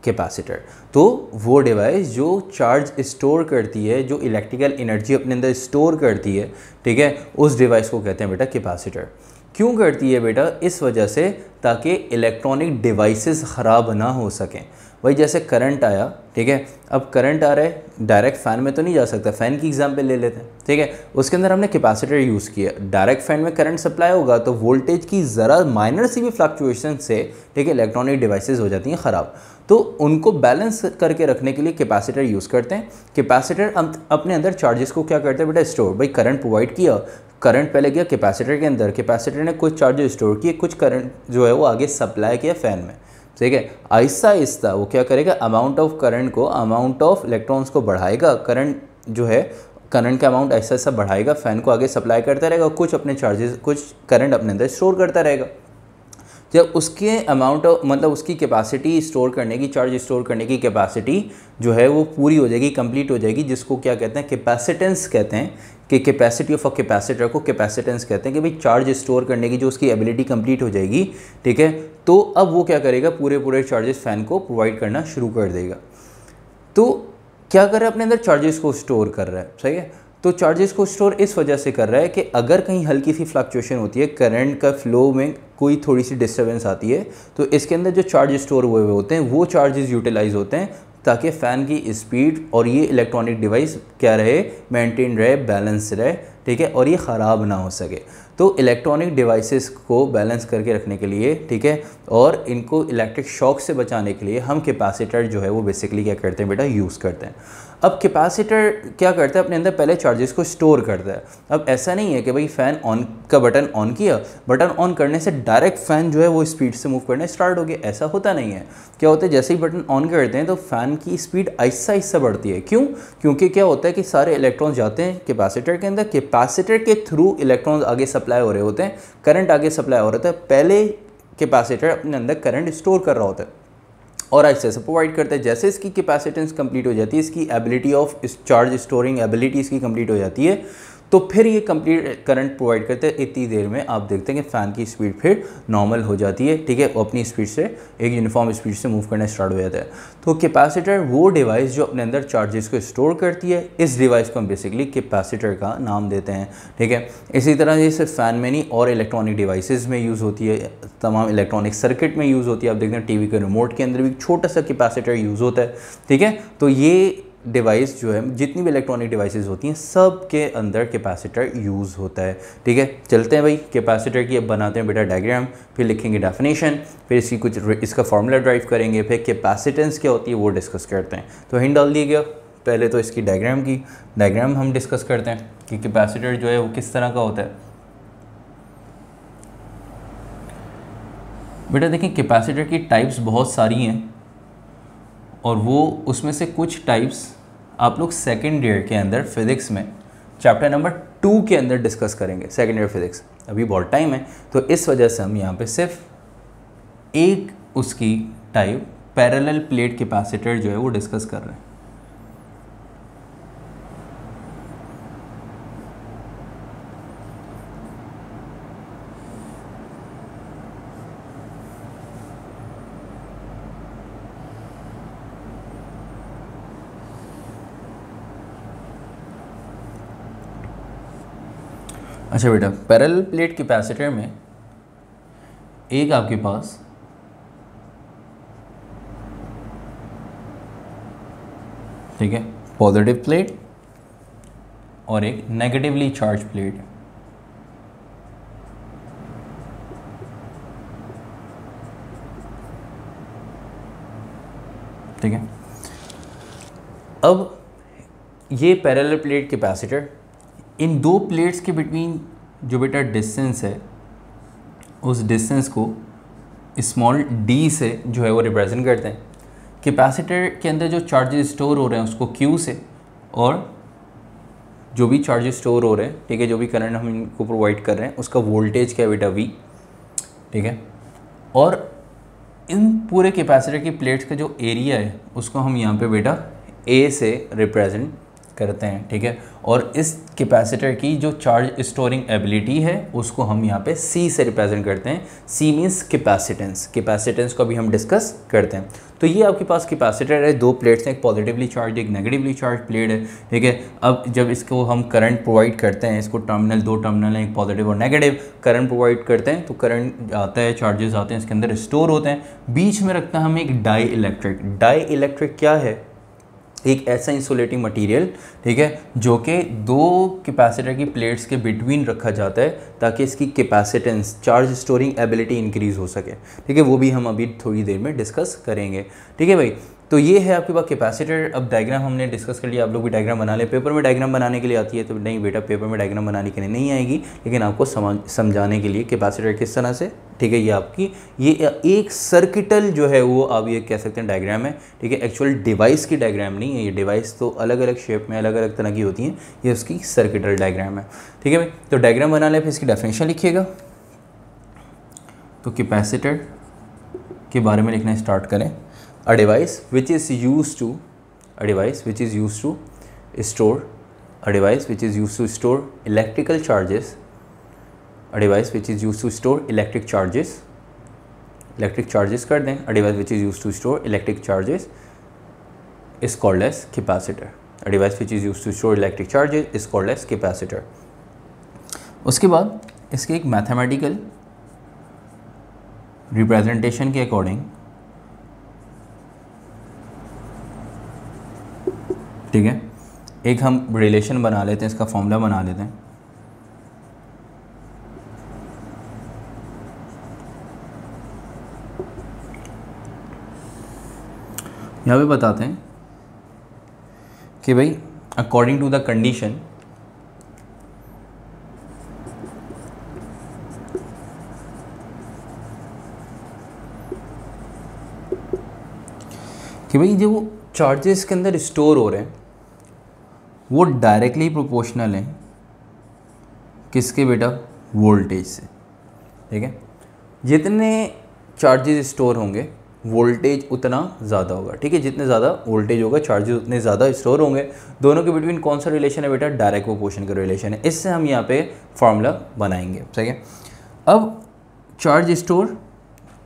A: कैपेसिटर तो वो डिवाइस जो चार्ज स्टोर करती है जो इलेक्ट्रिकल एनर्जी अपने अंदर स्टोर करती है ठीक है उस डिवाइस को कहते हैं बेटा कैपेसिटर क्यों करती है बेटा इस वजह से ताकि इलेक्ट्रॉनिक डिवाइसेस ख़राब ना हो सकें वही जैसे करंट आया ठीक है अब करंट आ रहा है डायरेक्ट फ़ैन में तो नहीं जा सकता फ़ैन की एग्जाम्पल ले लेते हैं ठीक है उसके अंदर हमने कैपेसिटर यूज़ किया डायरेक्ट फ़ैन में करंट सप्लाई होगा तो वोल्टेज की ज़रा माइनर सी भी फ्लक्चुएशन से ठीक है इलेक्ट्रॉनिक डिवाइसेस हो जाती हैं ख़राब तो उनको बैलेंस करके रखने के लिए कैपेसिटर यूज़ करते हैं कैपेसिटर अं-, अपने अंदर चार्जेस को क्या करते हैं बेटा स्टोर भाई करंट प्रोवाइड किया करंट पहले गया कैपेसिटर के अंदर कैपेसिटर ने कुछ चार्ज स्टोर किए कुछ करंट जो है वो आगे सप्लाई किया फ़ैन में ठीक है आहिस्ता आहिस्ता वो क्या करेगा अमाउंट ऑफ करंट को अमाउंट ऑफ इलेक्ट्रॉन्स को बढ़ाएगा करंट जो है करंट का अमाउंट ऐसा ऐसा बढ़ाएगा फ़ैन को आगे सप्लाई करता रहेगा कुछ अपने चार्जेस कुछ करंट अपने अंदर स्टोर करता रहेगा जब उसके अमाउंट ऑफ मतलब उसकी कैपेसिटी स्टोर करने की चार्ज स्टोर करने की कैपेसिटी जो है वो पूरी हो जाएगी कंप्लीट हो जाएगी जिसको क्या कहते हैं कैपेसिटेंस कहते हैं कि कैपेसिटी ऑफ अ कैपेसिटर को कैपेसिटेंस कहते हैं कि भाई चार्ज स्टोर करने की जो उसकी एबिलिटी कंप्लीट हो जाएगी ठीक है तो अब वो क्या करेगा पूरे पूरे चार्जेस फ़ैन को प्रोवाइड करना शुरू कर देगा तो क्या कर रहा है अपने अंदर चार्जेस को स्टोर कर रहा है सही है तो चार्जेस को स्टोर इस वजह से कर रहा है कि अगर कहीं हल्की सी फ्लक्चुएशन होती है करंट का फ्लो में कोई थोड़ी सी डिस्टर्बेंस आती है तो इसके अंदर जो चार्ज स्टोर हुए हुए होते हैं वो चार्जेस यूटिलाइज होते हैं ताकि फ़ैन की स्पीड और ये इलेक्ट्रॉनिक डिवाइस क्या रहे मेंटेन रहे बैलेंस रहे ठीक है और ये ख़राब ना हो सके तो इलेक्ट्रॉनिक डिवाइसेस को बैलेंस करके रखने के लिए ठीक है और इनको इलेक्ट्रिक शॉक से बचाने के लिए हम कैपेसिटर जो है वो बेसिकली क्या करते हैं बेटा यूज़ करते हैं अब कैपेसिटर क्या करता है अपने अंदर पहले चार्जेस को स्टोर करता है अब ऐसा नहीं है कि भाई फ़ैन ऑन का बटन ऑन किया बटन ऑन करने से डायरेक्ट फ़ैन जो है वो स्पीड से मूव करना स्टार्ट हो गया ऐसा होता नहीं है क्या होता है जैसे ही बटन ऑन करते हैं तो फ़ैन की स्पीड आहिस्ता आहिस्ता बढ़ती है क्यों क्योंकि क्या होता है कि सारे इलेक्ट्रॉन्स जाते हैं कैपेसिटर के अंदर कैपेसिटर के थ्रू इलेक्ट्रॉन्स आगे सप्लाई हो रहे होते हैं करंट आगे सप्लाई हो रहा था पहले कैपेसिटर अपने अंदर करंट स्टोर कर रहा होता है और ऐसे ऐसे प्रोवाइड करता है जैसे इसकी कैपेसिटेंस कंप्लीट हो जाती है इसकी ability of charge storing ability इसकी कंप्लीट हो जाती है तो फिर ये कंप्लीट करंट प्रोवाइड करते हैं इतनी देर में आप देखते हैं कि फ़ैन की स्पीड फिर नॉर्मल हो जाती है ठीक है अपनी स्पीड से एक यूनिफॉर्म स्पीड से मूव करना स्टार्ट हो जाता है तो कैपेसिटर वो डिवाइस जो अपने अंदर चार्जेस को स्टोर करती है इस डिवाइस को हम बेसिकली कैपेसिटर का नाम देते हैं ठीक है इसी तरह ये सिर्फ फ़ैन में नहीं और इलेक्ट्रॉनिक डिवाइसेज में यूज़ होती है तमाम इलेक्ट्रॉनिक सर्किट में यूज़ होती है आप देखते हैं टी के रिमोट के अंदर भी छोटा सा कैपेसिटर यूज़ होता है ठीक है तो ये डिवाइस जो है जितनी भी इलेक्ट्रॉनिक डिवाइसेस होती हैं सब के अंदर कैपेसिटर यूज़ होता है ठीक है चलते हैं भाई कैपेसिटर की अब बनाते हैं बेटा डायग्राम फिर लिखेंगे डेफिनेशन फिर इसकी कुछ इसका फॉर्मूला ड्राइव करेंगे फिर कैपेसिटेंस क्या होती है वो डिस्कस करते हैं तो हिंड डाल दिए गया पहले तो इसकी डायग्राम की डायग्राम हम डिस्कस करते हैं कि कैपेसिटर जो है वो किस तरह का होता है बेटा देखें कैपेसिटर की टाइप्स बहुत सारी हैं और वो उसमें से कुछ टाइप्स आप लोग सेकेंड ईयर के अंदर फिजिक्स में चैप्टर नंबर टू के अंदर डिस्कस करेंगे सेकेंड ईयर फिजिक्स अभी बहुत टाइम है तो इस वजह से हम यहाँ पे सिर्फ एक उसकी टाइप पैरेलल प्लेट कैपेसिटर जो है वो डिस्कस कर रहे हैं अच्छा बेटा पैरल प्लेट कैपेसिटर में एक आपके पास ठीक है पॉजिटिव प्लेट और एक नेगेटिवली चार्ज प्लेट ठीक है अब ये पैरेलल प्लेट कैपेसिटर इन दो प्लेट्स के बिटवीन जो बेटा डिस्टेंस है उस डिस्टेंस को स्मॉल डी से जो है वो रिप्रेजेंट करते हैं कैपेसिटर के अंदर जो चार्जेस स्टोर हो रहे हैं उसको क्यू से और जो भी चार्जेस स्टोर हो रहे हैं ठीक है जो भी करंट हम इनको प्रोवाइड कर रहे हैं उसका वोल्टेज क्या है बेटा वी ठीक है और इन पूरे कैपेसिटर की प्लेट्स का जो एरिया है उसको हम यहाँ पे बेटा ए से रिप्रेजेंट करते हैं ठीक है और इस कैपेसिटर की जो चार्ज स्टोरिंग एबिलिटी है उसको हम यहाँ पे सी से रिप्रेजेंट करते हैं सी मीन्स कैपेसिटेंस कैपेसिटेंस को भी हम डिस्कस करते हैं तो ये आपके पास कैपेसिटर है दो प्लेट्स हैं एक पॉजिटिवली चार्ज एक नेगेटिवली चार्ज प्लेट है ठीक है अब जब इसको हम करंट प्रोवाइड करते हैं इसको टर्मिनल दो टर्मिनल हैं एक पॉजिटिव और नेगेटिव करंट प्रोवाइड करते हैं तो करंट आता है चार्जेस आते हैं इसके अंदर स्टोर होते हैं बीच में रखता है हम एक डाई इलेक्ट्रिक डाई इलेक्ट्रिक क्या है एक ऐसा इंसुलेटिंग मटेरियल ठीक है जो कि दो कैपेसिटर की प्लेट्स के बिटवीन रखा जाता है ताकि इसकी capacitance charge storing ability increase हो सके ठीक है वो भी हम अभी थोड़ी देर में डिस्कस करेंगे ठीक है भाई तो ये है आपके पास कैपेसिटर अब डायग्राम हमने डिस्कस कर लिया आप लोग भी डायग्राम बना ले पेपर में डायग्राम बनाने के लिए आती है तो नहीं बेटा पेपर में डायग्राम बनाने के लिए नहीं आएगी लेकिन आपको समझाने के लिए कैपेसिटर किस तरह से ठीक है ये आपकी ये एक सर्किटल जो है वो आप ये कह सकते हैं डायग्राम है ठीक है एक्चुअल डिवाइस की डायग्राम नहीं है ये डिवाइस तो अलग अलग शेप में अलग अलग तरह की होती हैं ये उसकी सर्किटल डायग्राम है ठीक है भाई तो डायग्राम बना ले फिर इसकी डेफिनेशन लिखिएगा तो कैपेसिटर के बारे में लिखना स्टार्ट करें a device which is used to a device which is used to store a device which is used to store electrical charges a device which is used to store electric charges electric charges kar दें a device which is used to store electric charges is called as capacitor a device which is used to store electric charges is called as capacitor uske baad iske ek mathematical representation ke according ठीक है एक हम relation बना लेते हैं इसका formula बना लेते हैं यहाँ पे बताते हैं कि भाई अकॉर्डिंग टू द कंडीशन कि भाई जो चार्जेस के अंदर स्टोर हो रहे हैं वो डायरेक्टली प्रोपोर्शनल है किसके बेटा वोल्टेज से ठीक है जितने चार्जेस स्टोर होंगे वोल्टेज उतना ज़्यादा होगा ठीक है जितने ज़्यादा वोल्टेज होगा चार्जेस उतने ज़्यादा स्टोर होंगे दोनों के बिटवीन कौन सा रिलेशन है बेटा डायरेक्ट प्रोपोर्शन का रिलेशन है इससे हम यहाँ पे फार्मूला बनाएंगे ठीक है अब चार्ज स्टोर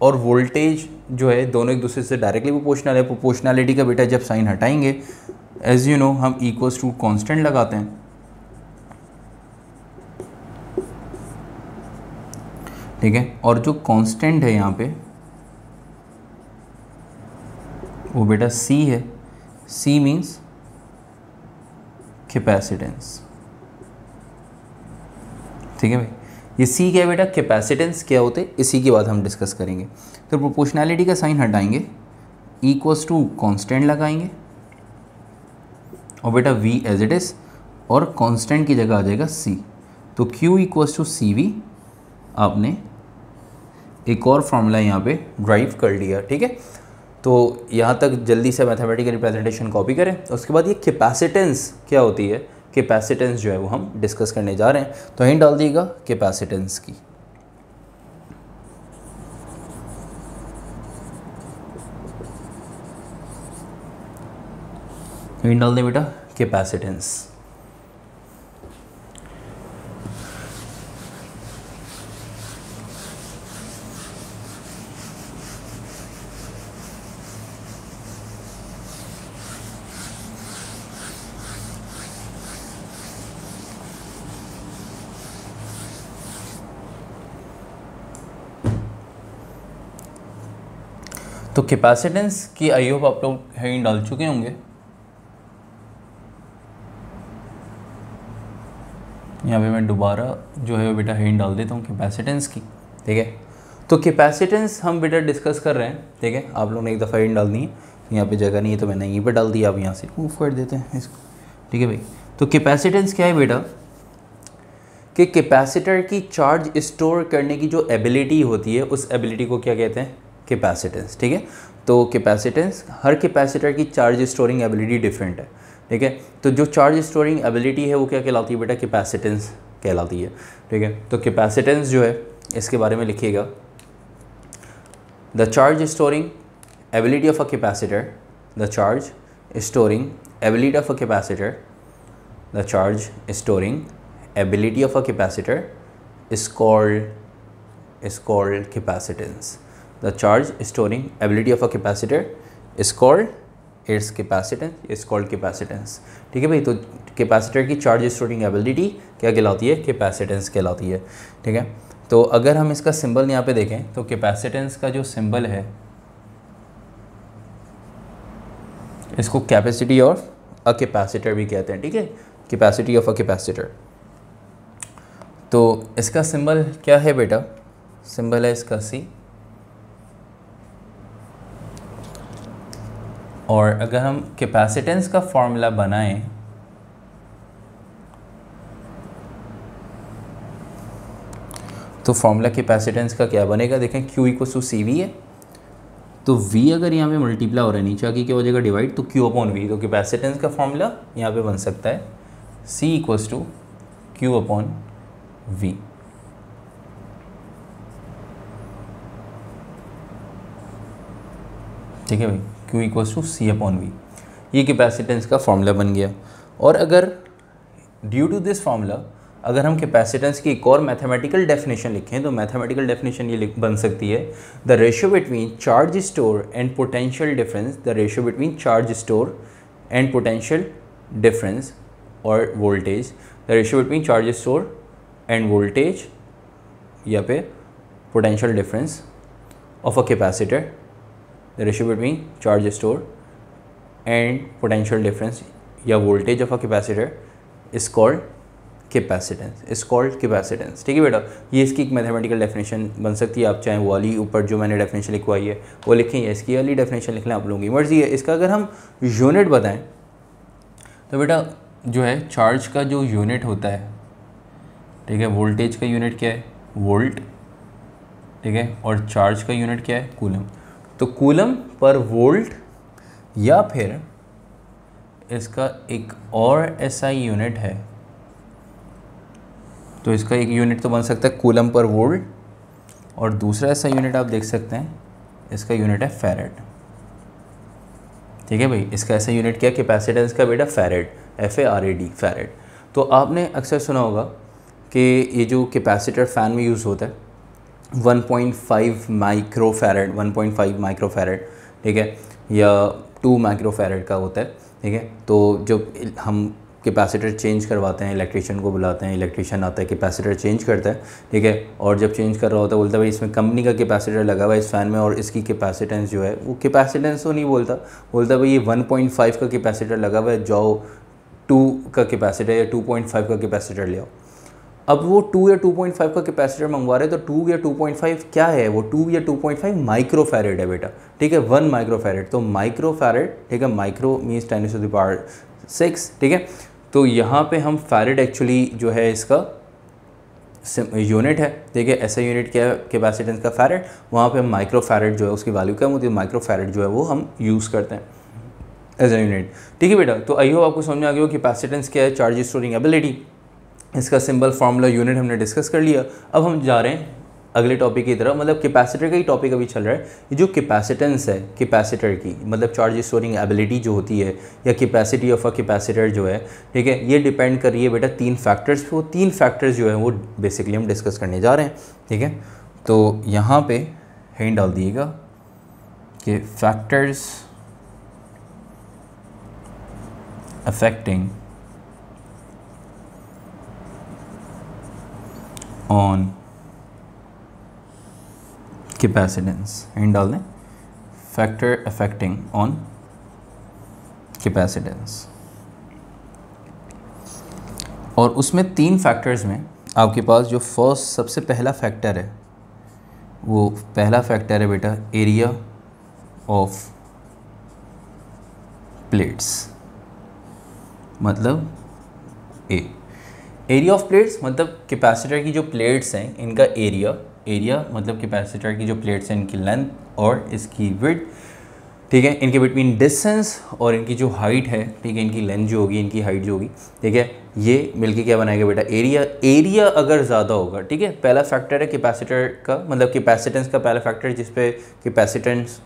A: और वोल्टेज जो है दोनों एक दूसरे से डायरेक्टली प्रोपोर्शनल है प्रोपोर्शनैलिटी का बेटा जब साइन हटाएंगे एज यू नो हम इक्वल्स टू कॉन्स्टेंट लगाते हैं ठीक है और जो कांस्टेंट है यहाँ पे वो बेटा C है C मीन्स कैपेसिटेंस ठीक है भाई ये C क्या है बेटा कैपेसिटेंस क्या होते इसी के बाद हम डिस्कस करेंगे तो प्रोपोर्शनैलिटी का साइन हटाएंगे इक्वल्स टू कांस्टेंट लगाएंगे और बेटा v एज इट इज़ और कांस्टेंट की जगह आ जाएगा c तो q equals to C V आपने एक और फार्मूला यहाँ पे ड्राइव कर लिया ठीक है तो यहाँ तक जल्दी से मैथमेटिकल रिप्रेजेंटेशन कॉपी करें उसके बाद ये कैपेसिटेंस क्या होती है कैपेसिटेंस जो है वो हम डिस्कस करने जा रहे हैं तो यहीं डाल दिएगा कैपेसिटेंस की वहीं डाल दें बेटा कैपेसिटेंस तो कैपेसिटेंस की आई होप आप लोग हैं डाल चुके होंगे यहाँ पे मैं दोबारा जो है बेटा हिंट डाल देता हूँ कैपेसिटेंस की ठीक है तो कैपेसिटेंस हम बेटा डिस्कस कर रहे हैं ठीक है आप लोगों ने एक दफ़ा हिंट डालनी है तो यहाँ पे जगह नहीं है तो मैंने यहीं पे डाल दिया आप यहाँ से मूव कर देते हैं इसको ठीक है भाई तो कैपेसिटेंस क्या है बेटा कि कैपेसिटर की चार्ज स्टोर करने की जो एबिलिटी होती है उस एबिलिटी को क्या कहते हैं कैपेसिटेंस ठीक है तो कैपेसिटेंस हर कैपेसिटर की चार्ज स्टोरिंग एबिलिटी डिफरेंट है ठीक है तो जो चार्ज स्टोरिंग एबिलिटी है वो क्या कहलाती है बेटा कैपेसिटेंस कहलाती है ठीक है तो कैपेसिटेंस जो है इसके बारे में लिखिएगा the charge storing ability of a capacitor the charge storing ability of a capacitor the charge storing ability of a capacitor is called is called capacitance the charge storing ability of a capacitor is called its capacitance is called capacitance ठीक है भाई तो capacitor की charge storing ability क्या कहलाती है capacitance कहलाती है ठीक है तो अगर हम इसका सिंबल यहाँ पे देखें तो कैपेसिटेंस का जो सिंबल है इसको कैपेसिटी ऑफ अ कैपेसिटर भी कहते हैं ठीक है कैपेसिटी ऑफ अ कैपेसिटर तो इसका सिंबल क्या है बेटा सिंबल है इसका सी और अगर हम कैपेसिटेंस का फॉर्मूला बनाएं तो फॉर्मूला कैपेसिटेंस का क्या बनेगा देखें क्यू इक्व टू सी वी है तो V अगर यहाँ पे मल्टीप्लाई हो रहा है नीचे आगे क्या हो जाएगा डिवाइड तो Q अपॉन वी तो कैपेसिटेंस का फॉर्मूला यहाँ पे बन सकता है C equals to Q upon V ठीक है भाई Q equals to C upon V ये कैपेसिटेंस का फॉर्मूला बन गया और अगर ड्यू टू दिस फॉर्मूला अगर हम कैपेसिटेंस की एक और मैथमेटिकल डेफिनेशन लिखें तो मैथमेटिकल डेफिनेशन ये बन सकती है the ratio between charge store and potential difference the ratio between charge store and potential difference और voltage the ratio between charge store and voltage या पे potential difference of a capacitor the ratio between charge stored and potential difference या voltage of a capacitor is called capacitance is called capacitance ठीक है बेटा ये इसकी एक mathematical definition बन सकती है आप चाहे वाली ऊपर जो मैंने डेफिनेशन लिखवाई है वो लिखें या इसकी वाली डेफिनेशन लिख लें आप लोगों की मर्जी है इसका अगर हम यूनिट बताएं तो बेटा जो है चार्ज का जो यूनिट होता है ठीक है वोल्टेज का यूनिट क्या है वोल्ट ठीक है और चार्ज का यूनिट क्या है कूलम तो कूलम पर वोल्ट या फिर इसका एक और एसआई यूनिट है तो इसका एक यूनिट तो बन सकता है कूलम पर वोल्ट और दूसरा ऐसा यूनिट आप देख सकते हैं इसका यूनिट है फेरेट ठीक है भाई इसका ऐसा यूनिट क्या कैपेसिटेंस का बेटा farad F A R A D farad तो आपने अक्सर सुना होगा कि ये जो कैपेसिटर फ़ैन में यूज़ होता है 1.5 माइक्रोफैरड 1.5 माइक्रोफेरेड ठीक है या 2 माइक्रोफैरड का होता है ठीक है तो जब हम कैपेसिटर चेंज करवाते हैं इलेक्ट्रिशियन को बुलाते हैं इलेक्ट्रिशियन आता है कैपेसिटर चेंज करता है ठीक है और जब चेंज कर रहा होता है बोलता है भाई इसमें कंपनी का कैपेसिटर लगा हुआ है इस फ़ैन में और इसकी कैपेसिटेंस जो है वो कैपेसिटेंस तो नहीं बोलता बोलता भाई ये वन का कैपेसिटर लगा हुआ है जाओ टू का कैपेसिटर या टू का कैपेसिटर ले आओ अब वो टू या टू पॉइंट फाइव का कैपेसिटर मंगवा रहे हैं तो टू या टू पॉइंट फाइव क्या है वो टू या two point five micro farad है बेटा ठीक है वन माइक्रो फैरेड तो माइक्रो फैरेड ठीक है micro means ten to the power six ठीक है तो यहाँ पे हम फैरेड एक्चुअली जो है इसका यूनिट है ठीक है ऐसा यूनिट क्या है कैपेसिटेंस का फैरेड वहाँ पर हम माइक्रो फैरेड जो है उसकी वैल्यू क्या होती है माइक्रो फैरेड जो है वो हम यूज़ करते हैं एज ए यूनिट ठीक है बेटा तो आई हो आपको समझ में आ गया हो कैपेसिटेंस क्या है चार्ज स्टोरिंग एबिलिटी इसका सिंबल फार्मूला यूनिट हमने डिस्कस कर लिया अब हम जा रहे हैं अगले टॉपिक की तरफ मतलब कैपेसिटर का ही टॉपिक अभी चल रहा है ये जो कैपेसिटेंस है कैपेसिटर की मतलब चार्ज स्टोरिंग एबिलिटी जो होती है या कैपेसिटी ऑफ अ कैपेसिटर जो है ठीक है ये डिपेंड कर रही है बेटा तीन फैक्टर्स पे वो तीन फैक्टर्स जो है वो बेसिकली हम डिस्कस करने जा रहे हैं ठीक है तो यहाँ पर हिंट डाल दिएगा कि factors affecting on capacitance and डाल दें फैक्टर अफेक्टिंग ऑन कैपेसिटेंस और उसमें तीन फैक्टर्स में आपके पास जो फर्स्ट सबसे पहला फैक्टर है वो पहला फैक्टर है बेटा एरिया ऑफ प्लेट्स मतलब ए एरिया ऑफ प्लेट्स मतलब कैपेसिटर की जो प्लेट्स हैं इनका एरिया एरिया मतलब कैपेसिटर की जो प्लेट्स हैं इनकी लेंथ और इसकी विथ ठीक है इनके बिटवीन डिस्टेंस और इनकी जो हाइट है ठीक है इनकी लेंथ जो होगी इनकी हाइट जो होगी ठीक है ये मिलके क्या बनाएगा बेटा एरिया एरिया अगर ज़्यादा होगा ठीक है पहला फैक्टर है कैपेसिटर का मतलब कैपेसिटेंस का पहला फैक्टर जिस पे कैपेसिटेंस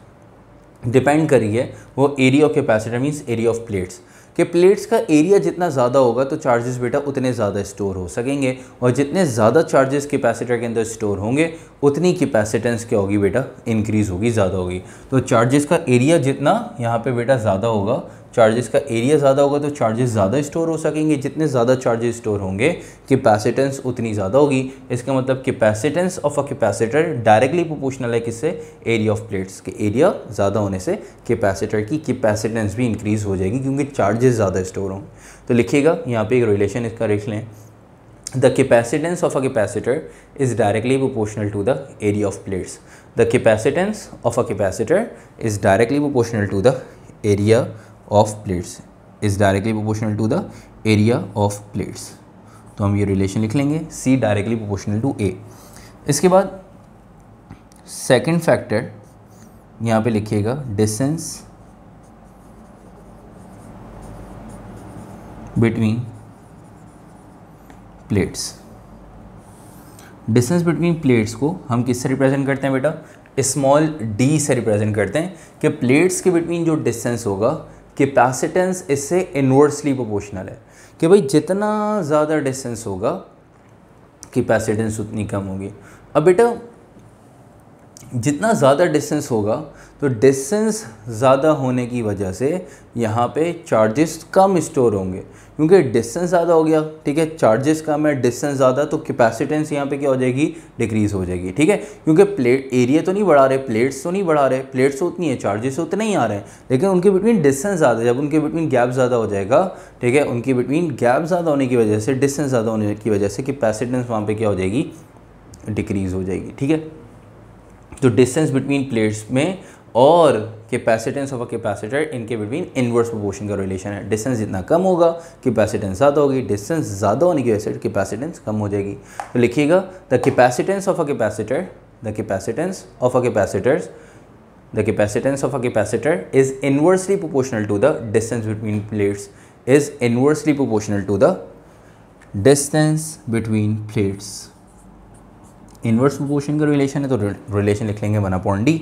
A: डिपेंड करी है वो area of capacitor means area of plates कि प्लेट्स का एरिया जितना ज़्यादा होगा तो चार्जेस बेटा उतने ज़्यादा स्टोर हो सकेंगे और जितने ज़्यादा चार्जेस कैपेसिटर के अंदर स्टोर होंगे उतनी कैपेसिटेंस क्या होगी बेटा इंक्रीज़ होगी ज़्यादा होगी तो चार्जेस का एरिया जितना यहाँ पर बेटा ज़्यादा होगा चार्जेस का एरिया ज़्यादा होगा तो चार्जेस ज़्यादा स्टोर हो सकेंगे जितने ज़्यादा चार्जेस स्टोर होंगे कैपेसिटेंस उतनी ज़्यादा होगी इसका मतलब capacitance of a capacitor directly proportional है किससे एरिया ऑफ प्लेट्स के एरिया ज़्यादा होने से कैपेसिटर की कैपेसिटेंस भी इंक्रीज़ हो जाएगी क्योंकि चार्जेस ज़्यादा स्टोर होंगे तो लिखिएगा यहाँ पर एक रिलेशन इसका लिख लें the capacitance of a capacitor is directly proportional to the area of plates the capacitance of a capacitor is directly proportional to the area of plates is directly proportional to the area of plates तो हम ये relation लिख लेंगे C directly proportional to A इसके बाद second factor यहाँ पे लिखिएगा distance between plates distance between plates को हम किससे रिप्रेजेंट करते हैं बेटा स्मॉल डी से रिप्रेजेंट करते हैं कि प्लेट्स के बिटवीन जो डिस्टेंस होगा कैपेसिटेंस इससे इनवर्सली प्रोपोर्शनल है कि भाई जितना ज़्यादा डिस्टेंस होगा कैपेसिटेंस उतनी कम होगी अब बेटा जितना ज़्यादा डिस्टेंस होगा तो डिस्टेंस ज़्यादा होने की वजह से यहाँ पे चार्जेस कम स्टोर होंगे क्योंकि डिस्टेंस ज़्यादा हो गया ठीक है चार्जेस कम है डिस्टेंस ज़्यादा तो कैपेसिटेंस यहाँ पे क्या हो जाएगी डिक्रीज़ हो जाएगी ठीक है क्योंकि प्लेट एरिया तो नहीं बढ़ा रहे प्लेट्स तो नहीं बढ़ा रहे प्लेट्स तो उतनी है चार्जेस तो उतने ही आ रहे हैं लेकिन उनके बिटवीन डिस्टेंस ज़्यादा जब उनके बिटवीन गैप ज़्यादा हो जाएगा ठीक है उनके बिटवीन गैप ज़्यादा होने की वजह से डिस्टेंस ज़्यादा होने की वजह से कैपेसिटेंस वहाँ पर क्या हो जाएगी डिक्रीज़ हो जाएगी ठीक है तो डिस्टेंस बिटवीन प्लेट्स में और कैपेसिटेंस ऑफ अ कैपेसिटर इनके बिटवीन इनवर्स प्रोपोर्शन का रिलेशन है डिस्टेंस जितना कम होगा कैपेसिटेंस ज़्यादा होगी डिस्टेंस ज़्यादा होने की वजह से कैपेसिटेंस कम हो जाएगी तो लिखिएगा the capacitance of a capacitor the capacitance of a capacitor the capacitance of a capacitor is inversely proportional to the distance between plates is inversely proportional to the distance between plates inverse proportion का relation है तो relation लिख लेंगे one upon D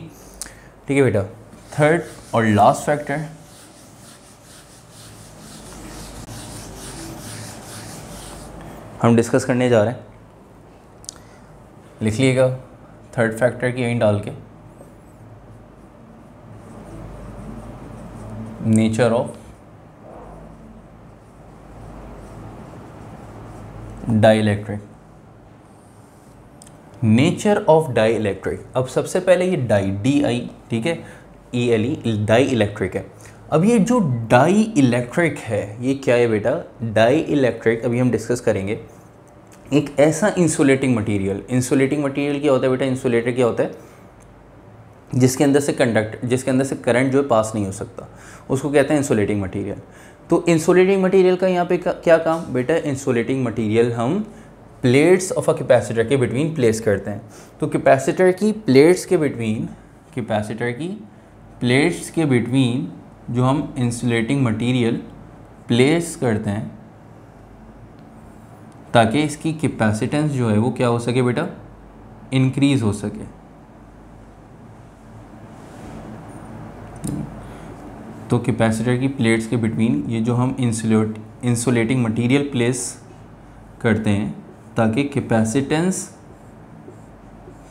A: ठीक है बेटा third और last factor हम डिस्कस करने जा रहे हैं लिख लीजिएगा थर्ड फैक्टर की यहीं डाल के nature of dielectric nature of dielectric अब सबसे पहले ये डाई डी आई ठीक है E e L E e, dielectric है अब ये जो डाई इलेक्ट्रिक है ये क्या है बेटा डाई इलेक्ट्रिक अभी हम डिस्कस करेंगे एक ऐसा इंसुलेटिंग मटेरियल इंसुलेटिंग मटेरियल क्या होता है बेटा इंसुलेटर क्या होता है जिसके अंदर से कंडक्ट जिसके अंदर से करंट जो है पास नहीं हो सकता उसको कहते हैं इंसुलेटिंग मटेरियल तो इंसुलेटिंग मटेरियल का यहाँ पे का, क्या काम बेटा इंसुलेटिंग मटेरियल हम प्लेट्स ऑफ अ कैपेसिटर के बिटवीन प्लेस करते हैं तो कैपेसिटर की प्लेट्स के बिटवीन कैपेसिटर की प्लेट्स के बिटवीन जो हम इंसुलेटिंग मटेरियल प्लेस करते हैं ताकि इसकी कैपेसिटेंस जो है वो क्या हो सके बेटा इंक्रीज हो सके तो कैपेसिटर की प्लेट्स के बिटवीन ये जो हम इंसुलेट इंसुलेटिंग मटेरियल प्लेस करते हैं ताकि कैपेसिटेंस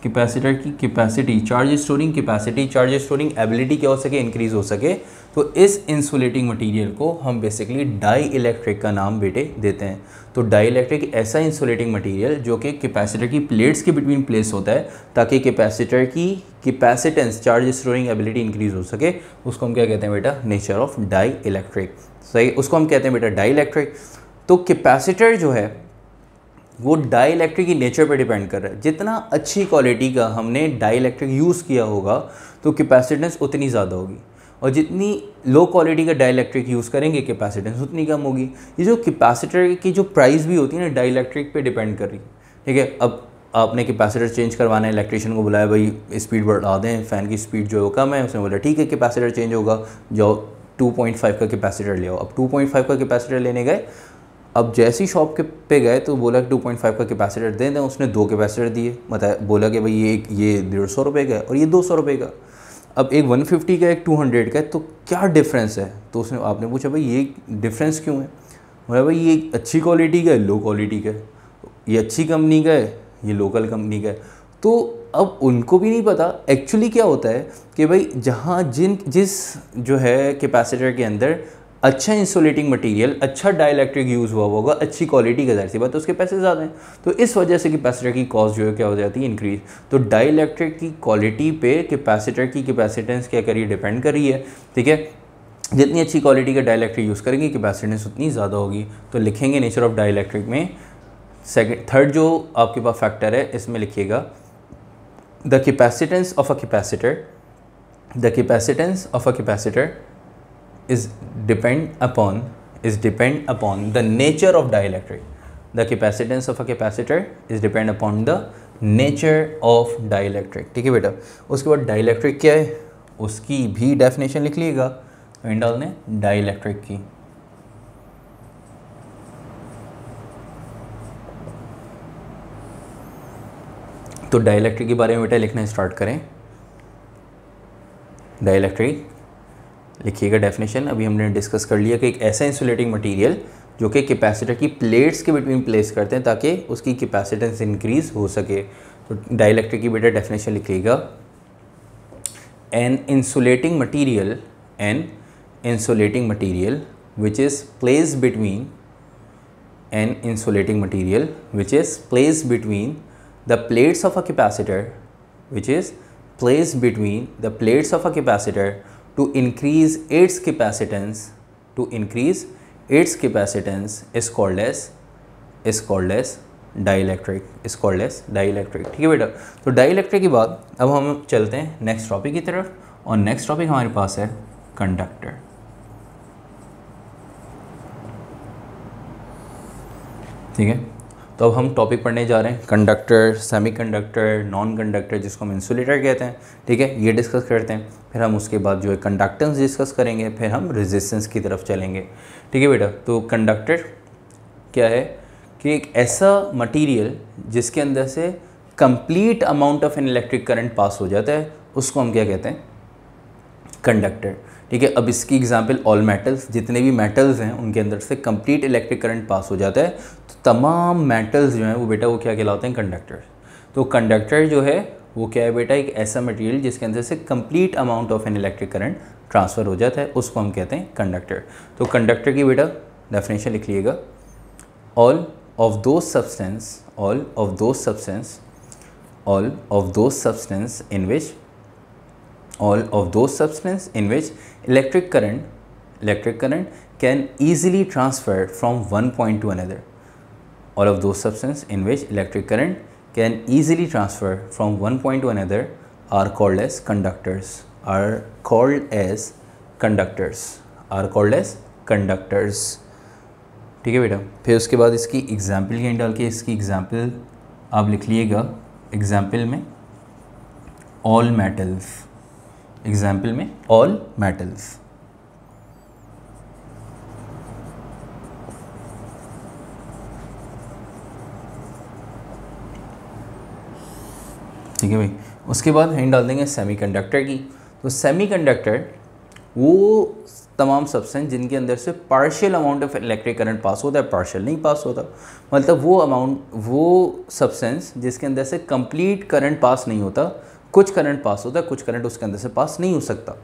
A: कैपेसिटर की capacity charge storing capacity charge storing ability क्या हो सके इंक्रीज हो सके तो इस इंसुलेटिंग मटेरियल को हम बेसिकली डाई इलेक्ट्रिक का नाम बेटे देते हैं तो डाई इलेक्ट्रिक ऐसा इंसुलेटिंग मटेरियल जो कि कैपेसिटर की प्लेट्स के बिटवीन प्लेस होता है ताकि कैपेसिटर की capacitance charge storing ability increase हो सके उसको हम क्या कहते हैं बेटा नेचर ऑफ डाई इलेक्ट्रिक सही उसको हम कहते हैं बेटा डाई इलेक्ट्रिक तो कैपेसिटर जो है वो डाई इलेक्ट्रिक की नेचर पे डिपेंड कर रहा है जितना अच्छी क्वालिटी का हमने डाई इलेक्ट्रिक यूज़ किया होगा तो कैपेसिटेंस उतनी ज़्यादा होगी और जितनी लो क्वालिटी का डाई इलेक्ट्रिक यूज़ करेंगे कैपेसिटेंस उतनी कम होगी ये जो कैपेसिटर की जो प्राइस भी होती है ना डाई इलेक्ट्रिक पर डिपेंड कर रही है ठीक है अब आपने कैपेसिटर चेंज करवाना है इलेक्ट्रिशियन को बुलाया भाई स्पीड बढ़ा दें फ़ैन की स्पीड जो है वो कम है उसने बोला ठीक है कैपेसिटर चेंज होगा जाओ 2.5 का कैपेसिटर ले आओ अब 2.5 का कैपेसिटर लेने गए अब जैसी शॉप के पे गए तो बोला कि फाइव का कैपेसिटर दे दें उसने दो कैपेसिटर दिए बताया बोला कि भाई ये एक ये डेढ़ सौ रुपये का है और ये दो सौ रुपये का अब एक वन फिफ्टी का एक टू हंड्रेड का है तो क्या डिफरेंस है तो उसने आपने पूछा भाई ये डिफरेंस क्यों है बोला भाई ये अच्छी क्वालिटी का है लो क्वालिटी का है ये अच्छी कंपनी का है ये लोकल कंपनी का है तो अब उनको भी नहीं पता एक्चुअली क्या होता है कि भाई जहाँ जिन जिस जो है कैपेसिटर के अंदर अच्छा इंसुलेटिंग मटेरियल अच्छा डायलैक्ट्रिक यूज़ हुआ होगा अच्छी क्वालिटी का जाहिर सी बात तो उसके पैसे ज़्यादा हैं तो इस वजह से कैपेसिटर की कॉस्ट जो है क्या हो जाती है इंक्रीज तो डायलैक्ट्रिक की क्वालिटी पे कैपेसिटर की कैपेसिटेंस क्या करिए डिपेंड कर रही है ठीक है जितनी अच्छी क्वालिटी का डायलैक्ट्रिक यूज़ करेंगे कैपेसिटेंस उतनी ज़्यादा होगी तो लिखेंगे नेचर ऑफ डाइलेक्ट्रिक में सेकेंड थर्ड जो आपके पास फैक्टर है इसमें लिखिएगा the capacitance of a capacitor the capacitance of a capacitor is depend upon is depend upon the nature of dielectric the capacitance of a capacitor is depend upon the nature of dielectric ठीक है बेटा उसके बाद dielectric क्या है उसकी भी definition लिख लीजिएगा विंडल ने dielectric की तो डाइलेक्ट्रिक के बारे में बेटा लिखना स्टार्ट करें डाइलेक्ट्रिक लिखिएगा डेफिनेशन अभी हमने डिस्कस कर लिया कि एक ऐसा इंसुलेटिंग मटेरियल जो कि कैपेसिटर की प्लेट्स के बिटवीन प्लेस करते हैं ताकि उसकी कैपेसिटेंस इंक्रीज हो सके तो डायलैक्ट्रिक की बेटा डेफिनेशन लिखिएगा an insulating material an insulating material which is place between an insulating material which is place between the plates of a capacitor which is place between the plates of a capacitor to increase its capacitance to increase its capacitance is called as is called as dielectric is called as dielectric ठीक है बेटा तो dielectric के बाद अब हम चलते हैं नेक्स्ट टॉपिक की तरफ और नेक्स्ट टॉपिक हमारे पास है कंडक्टर ठीक है तो अब हम टॉपिक पढ़ने जा रहे हैं कंडक्टर सेमीकंडक्टर नॉन कंडक्टर जिसको हम इंसुलेटर कहते हैं ठीक है ये डिस्कस करते हैं फिर हम उसके बाद जो है कंडक्टेंस डिस्कस करेंगे फिर हम रेजिस्टेंस की तरफ चलेंगे ठीक है बेटा तो कंडक्टर क्या है कि एक ऐसा मटेरियल जिसके अंदर से complete amount of an electric current pass हो जाता है उसको हम क्या कहते हैं कंडक्टर ठीक है अब इसकी एग्जाम्पल ऑल मेटल्स जितने भी मेटल्स हैं उनके अंदर से कंप्लीट इलेक्ट्रिक करंट पास हो जाता है तो तमाम मेटल्स जो हैं वो बेटा वो क्या कहलाते हैं कंडक्टर तो कंडक्टर जो है वो क्या है बेटा एक ऐसा मटेरियल जिसके अंदर से complete amount of an electric current transfer हो जाता है उसको हम कहते हैं कंडक्टर तो कंडक्टर की बेटा डेफिनेशन लिख लिएगा all of those substance all of those substance all of those substance in which all of those substance in which electric current electric current can easily transfer from one point to another all of those substances in which electric current can easily transfer from one point to another are called as conductors are called as conductors are called as conductors ठीक है बेटा फिर उसके बाद इसकी example यहीं डाल के इसकी एग्जाम्पल आप लिख लिएगा एग्जाम्पल में ऑल मेटल्स एग्जाम्पल में ऑल मेटल्स ठीक है भाई उसके बाद हम डाल देंगे सेमीकंडक्टर की तो सेमीकंडक्टर वो तमाम सब्सटेंस जिनके अंदर से partial amount of electric current pass होता है पार्शियल नहीं पास होता मतलब वो अमाउंट वो सब्सटेंस जिसके अंदर से कंप्लीट करंट पास नहीं होता कुछ करंट पास होता है कुछ करंट उसके अंदर से पास नहीं हो सकता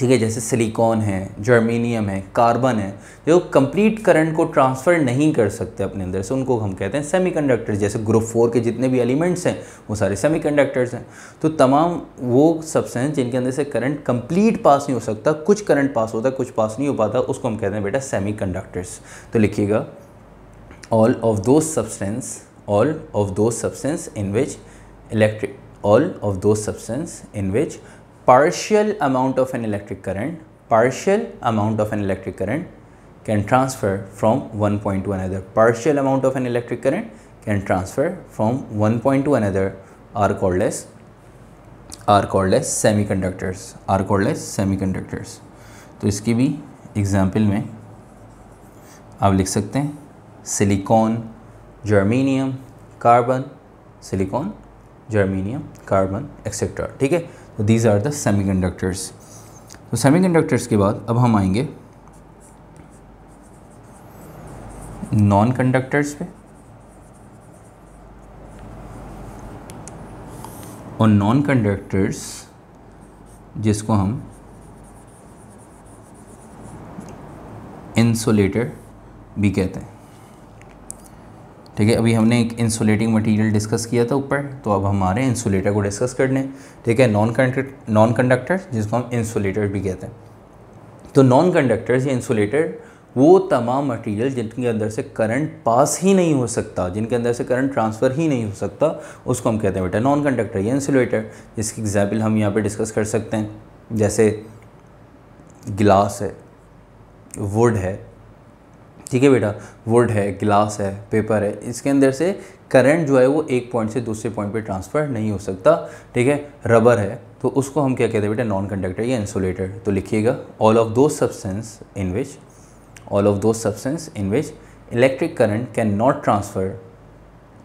A: ठीक है जैसे सिलिकॉन है जर्मीनियम है कार्बन है जो कंप्लीट करंट को ट्रांसफ़र नहीं कर सकते अपने अंदर से उनको हम कहते हैं सेमीकंडक्टर जैसे ग्रुप फोर के जितने भी एलिमेंट्स हैं वो सारे सेमीकंडक्टर्स हैं तो तमाम वो सब्सटेंस जिनके अंदर से करंट कंप्लीट पास नहीं हो सकता कुछ करंट पास होता है कुछ पास नहीं हो पाता उसको हम कहते हैं बेटा सेमी तो लिखिएगा all of those substance all of those substance in which electric all of those substance in which partial amount of an electric current partial amount of an electric current can transfer from one point to another partial amount of an electric current can transfer from one point to another are called as are called as semiconductors are called as semiconductors तो इसकी भी example में आप लिख सकते हैं silicon germanium carbon silicon germanium carbon etcetera ठीक है तो these are the semiconductors तो सेमी कंडक्टर्स के बाद अब हम आएंगे नॉन कंडक्टर्स पे और नॉन कंडक्टर्स जिसको हम इंसुलेटर भी कहते हैं ठीक है अभी हमने एक इंसुलेटिंग मटेरियल डिस्कस किया था ऊपर तो अब हमारे इंसुलेटर को डिस्कस करने ठीक है नॉन कंडक्टर नॉन कंडक्टर जिसको हम इंसुलेटर भी कहते हैं तो नॉन कंडक्टर्स या इंसुलेटर वो तमाम मटेरियल जिनके अंदर से करंट पास ही नहीं हो सकता जिनके अंदर से करंट ट्रांसफ़र ही नहीं हो सकता उसको हम कहते हैं बेटा नॉन कंडक्टर या इंसुलेटर जिसकी एग्जाम्पल हम यहाँ पे डिस्कस कर सकते हैं जैसे गिलास है वुड है ठीक है बेटा वुड है ग्लास है पेपर है इसके अंदर से करंट जो है वो एक पॉइंट से दूसरे पॉइंट पे ट्रांसफ़र नहीं हो सकता ठीक है रबर है तो उसको हम क्या कहते हैं बेटा नॉन कंडक्टर या इंसुलेटर तो लिखिएगा all of those substance in which all of those substance in which electric current can not transfer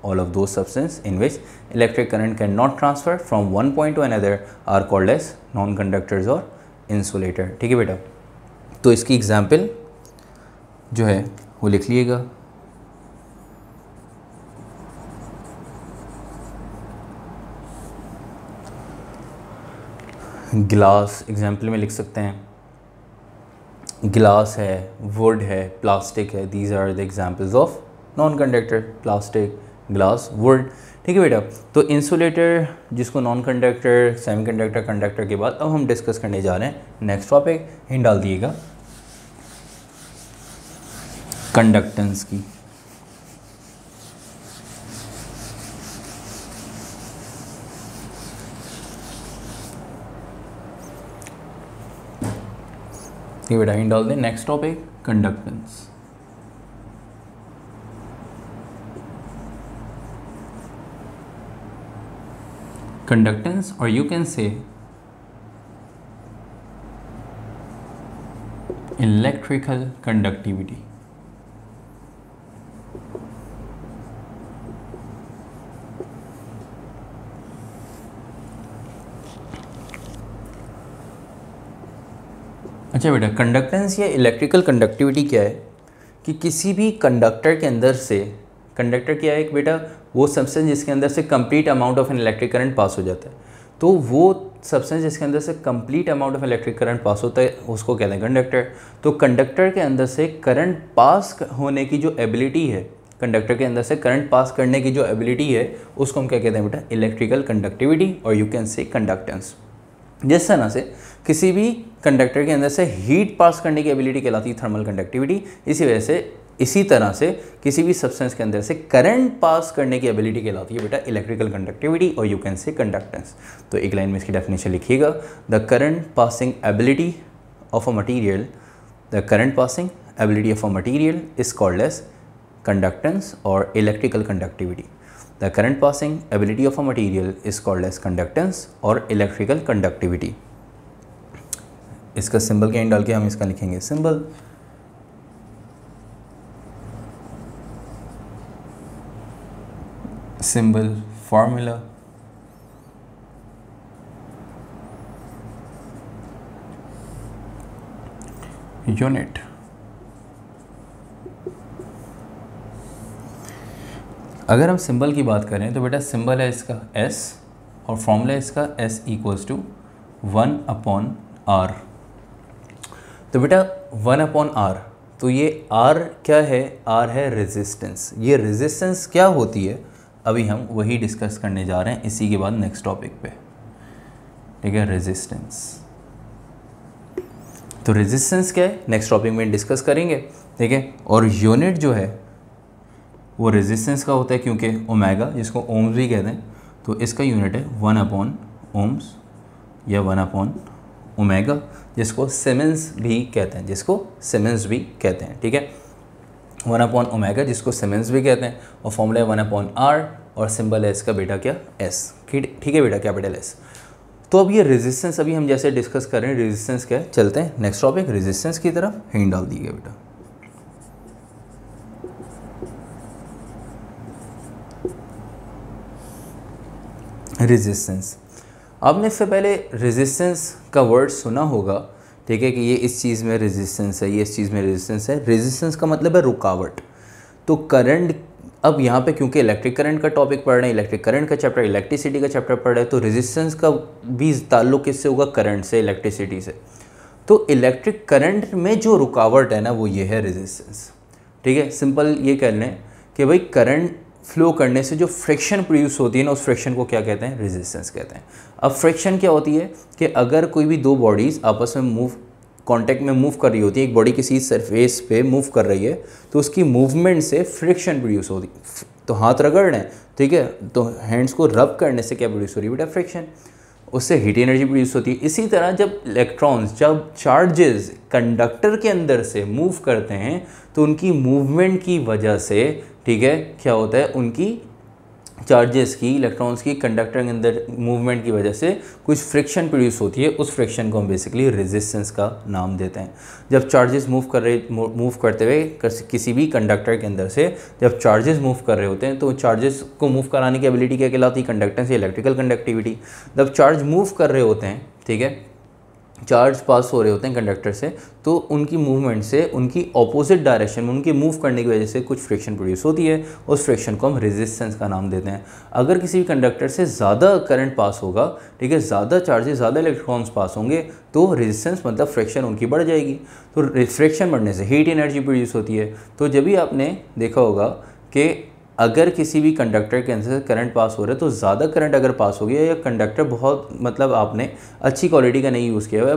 A: all of those substance in which electric current can not transfer from one point to another are called as non conductors और insulator ठीक है बेटा तो इसकी example जो है वो लिख लिएगा गिलास एग्जाम्पल में लिख सकते हैं गिलास है वुड है प्लास्टिक है these are the examples of non conductor plastic glass wood ठीक है बेटा तो इंसुलेटर जिसको non conductor semiconductor conductor के बाद अब हम डिस्कस करने जा रहे हैं नेक्स्ट टॉपिक हिंड डाल दिएगा कंडक्टेंस की ये बेटा डाल दें नेक्स्ट टॉपिक कंडक्टेंस कंडक्टेंस और you can say electrical conductivity अच्छा बेटा कंडक्टेंस या इलेक्ट्रिकल कंडक्टिविटी क्या है कि किसी भी कंडक्टर के अंदर से कंडक्टर क्या है एक बेटा वो सब्सटेंस जिसके अंदर से complete amount of an electric current pass हो जाता है तो वो सब्सटेंस जिसके अंदर से complete amount of electric current pass होता है उसको कहते हैं कंडक्टर तो कंडक्टर के अंदर से करंट पास होने की जो एबिलिटी है कंडक्टर के अंदर से करंट पास करने की जो एबिलिटी है उसको हम क्या कहते हैं बेटा इलेक्ट्रिकल कंडक्टिविटी और यू कैन से कंडक्टेंस जिस तरह से किसी भी कंडक्टर के अंदर से हीट पास करने की एबिलिटी कहलाती है थर्मल कंडक्टिविटी इसी वजह से इसी तरह से किसी भी सब्सटेंस के अंदर से करंट पास करने की एबिलिटी कहलाती है बेटा इलेक्ट्रिकल कंडक्टिविटी और यू कैन से कंडक्टेंस तो एक लाइन में इसकी डेफिनेशन लिखिएगा the current passing ability of a material the current passing ability of a material is called as conductance और electrical conductivity The current passing ability of a material is called as conductance or electrical conductivity. इसका symbol के एंड डाल के हम इसका लिखेंगे symbol symbol formula unit अगर हम सिंबल की बात करें तो बेटा सिंबल है इसका एस और फॉर्मूला इसका S equals to one upon R तो बेटा वन अपॉन आर तो ये आर क्या है आर है रेजिस्टेंस ये रेजिस्टेंस क्या होती है अभी हम वही डिस्कस करने जा रहे हैं इसी के बाद नेक्स्ट टॉपिक पे ठीक है रेजिस्टेंस तो रेजिस्टेंस क्या है नेक्स्ट टॉपिक में डिस्कस करेंगे ठीक है और यूनिट जो है वो रेजिस्टेंस का होता है क्योंकि ओमेगा जिसको ओम्स भी कहते हैं तो इसका यूनिट है वन अपॉन ओम्स या वन अपॉन ओमेगा जिसको सिमेंस भी कहते हैं जिसको सिमेंस भी कहते हैं ठीक है वन अपॉन ओमेगा जिसको सिमेंस भी कहते हैं और फॉर्मूला है वन अपॉन आर और सिंबल है इसका बेटा क्या एस ठीक है बेटा कैपिटल एस तो अब ये रेजिस्टेंस अभी हम जैसे डिस्कस कर रहे हैं रेजिस्टेंस क्या है चलते हैं नेक्स्ट टॉपिक रेजिस्टेंस की तरफ हैंड डाल दी बेटा रेजिस्टेंस आपने इससे पहले रेजिस्टेंस का वर्ड सुना होगा ठीक है कि ये इस चीज़ में रेजिस्टेंस है ये इस चीज़ में रेजिस्टेंस है रेजिस्टेंस का मतलब है रुकावट तो करंट अब यहाँ पे क्योंकि इलेक्ट्रिक करंट का टॉपिक पढ़ रहे हैं इलेक्ट्रिक करंट का चैप्टर इलेक्ट्रिसिटी का चैप्टर पढ़ रहे हैं तो रेजिस्टेंस का भी ताल्लुक किससे होगा करंट से इलेक्ट्रिसिटी से तो इलेक्ट्रिक करंट में जो रुकावट है ना वो ये है रेजिस्टेंस ठीक है सिंपल ये कह लें कि भाई करंट फ्लो करने से जो फ्रिक्शन प्रोड्यूस होती है ना उस फ्रिक्शन को क्या कहते हैं रेजिस्टेंस कहते हैं अब फ्रिक्शन क्या होती है कि अगर कोई भी दो बॉडीज़ आपस में मूव कांटेक्ट में मूव कर रही होती है एक बॉडी किसी सरफेस पे मूव कर रही है तो उसकी मूवमेंट से फ्रिक्शन प्रोड्यूस होती तो हाथ रगड़ रहे हैं ठीक है तो हैंड्स को रब करने से क्या प्रोड्यूस हो रही है बेटा फ्रिक्शन उससे हीट एनर्जी प्रोड्यूस होती है इसी तरह जब इलेक्ट्रॉन्स जब चार्जेस कंडक्टर के अंदर से मूव करते हैं तो उनकी मूवमेंट की वजह से ठीक है क्या होता है उनकी चार्जेस की इलेक्ट्रॉन्स की कंडक्टर के अंदर मूवमेंट की वजह से कुछ फ्रिक्शन प्रोड्यूस होती है उस फ्रिक्शन को हम बेसिकली रेजिस्टेंस का नाम देते हैं जब चार्जेस मूव कर रहे मूव करते हुए किसी भी कंडक्टर के अंदर से जब चार्जेस मूव कर रहे होते हैं तो चार्जेस को मूव कराने की एबिलिटी क्या कहलाती है कंडक्टर से इलेक्ट्रिकल कंडक्टिविटी जब चार्ज मूव कर रहे होते हैं ठीक है चार्ज पास हो रहे होते हैं कंडक्टर से तो उनकी मूवमेंट से उनकी ऑपोजिट डायरेक्शन में उनके मूव करने की वजह से कुछ फ्रिक्शन प्रोड्यूस होती है उस फ्रिक्शन को हम रेजिस्टेंस का नाम देते हैं अगर किसी भी कंडक्टर से ज़्यादा करंट पास होगा ठीक है ज़्यादा चार्जेस ज़्यादा इलेक्ट्रॉन्स पास होंगे तो रेजिस्टेंस मतलब फ्रिक्शन उनकी बढ़ जाएगी तो फ्रिक्शन बढ़ने से हीट एनर्जी प्रोड्यूस होती है तो जब भी आपने देखा होगा कि अगर किसी भी कंडक्टर के अंदर करंट पास हो रहा है तो ज़्यादा करंट अगर पास हो गया या कंडक्टर बहुत मतलब आपने अच्छी क्वालिटी का नहीं यूज़ किया हुआ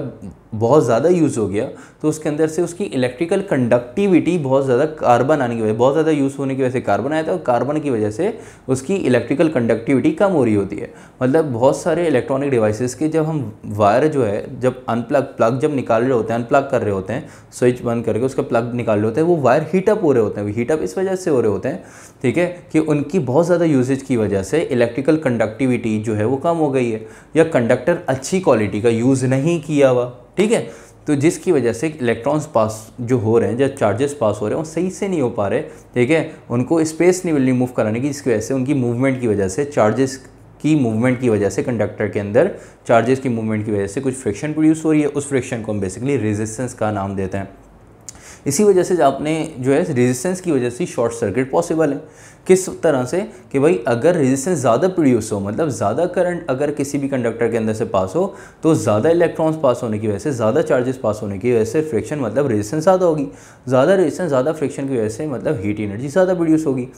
A: बहुत ज़्यादा यूज़ हो गया तो उसके अंदर से उसकी इलेक्ट्रिकल कंडक्टिविटी बहुत ज़्यादा कार्बन आने की वजह बहुत ज़्यादा यूज़ होने की वजह से कार्बन आया था और कार्बन की वजह से उसकी इलेक्ट्रिकल कंडक्टिविटी कम हो रही होती है मतलब बहुत सारे इलेक्ट्रॉनिक डिवाइसेस के जब हम वायर जो है जब अनप्लग प्लग जब निकाल रहे होते हैं अनप्लग कर रहे होते हैं स्विच बंद करके उसका प्लग निकाल रहे होते हैं वो वायर हीटअप हो रहे होते हैं हीटअप इस वजह से हो रहे होते हैं ठीक है कि उनकी बहुत ज़्यादा यूजेज की वजह से इलेक्ट्रिकल कंडक्टिविटी जो है वो कम हो गई है या कंडक्टर अच्छी क्वालिटी का यूज़ नहीं किया हुआ ठीक है तो जिसकी वजह से इलेक्ट्रॉन्स पास जो हो रहे हैं जब चार्जेस पास हो रहे हैं वो सही से नहीं हो पा रहे ठीक है उनको स्पेस नहीं मिल रही मूव कराने की जिसकी वजह से उनकी मूवमेंट की वजह से चार्जेस की मूवमेंट की वजह से कंडक्टर के अंदर चार्जेस की मूवमेंट की वजह से कुछ फ्रिक्शन प्रोड्यूस हो रही है उस फ्रिक्शन को हम बेसिकली रेजिस्टेंस का नाम देते हैं इसी वजह से आपने जो है रेजिस्टेंस की वजह से शॉर्ट सर्किट पॉसिबल है किस तरह से कि भाई अगर रेजिस्टेंस ज़्यादा प्रोड्यूस हो मतलब ज़्यादा करंट अगर किसी भी कंडक्टर के अंदर से पास हो तो ज़्यादा इलेक्ट्रॉन्स पास होने की वजह से ज़्यादा चार्जेस पास होने की वजह से फ्रिक्शन मतलब रेजिस्टेंस ज़्यादा होगी ज़्यादा रेजिस्टेंस ज़्यादा फ्रिक्शन की वजह से मतलब हीट एनर्जी ज़्यादा प्रोड्यूस होगी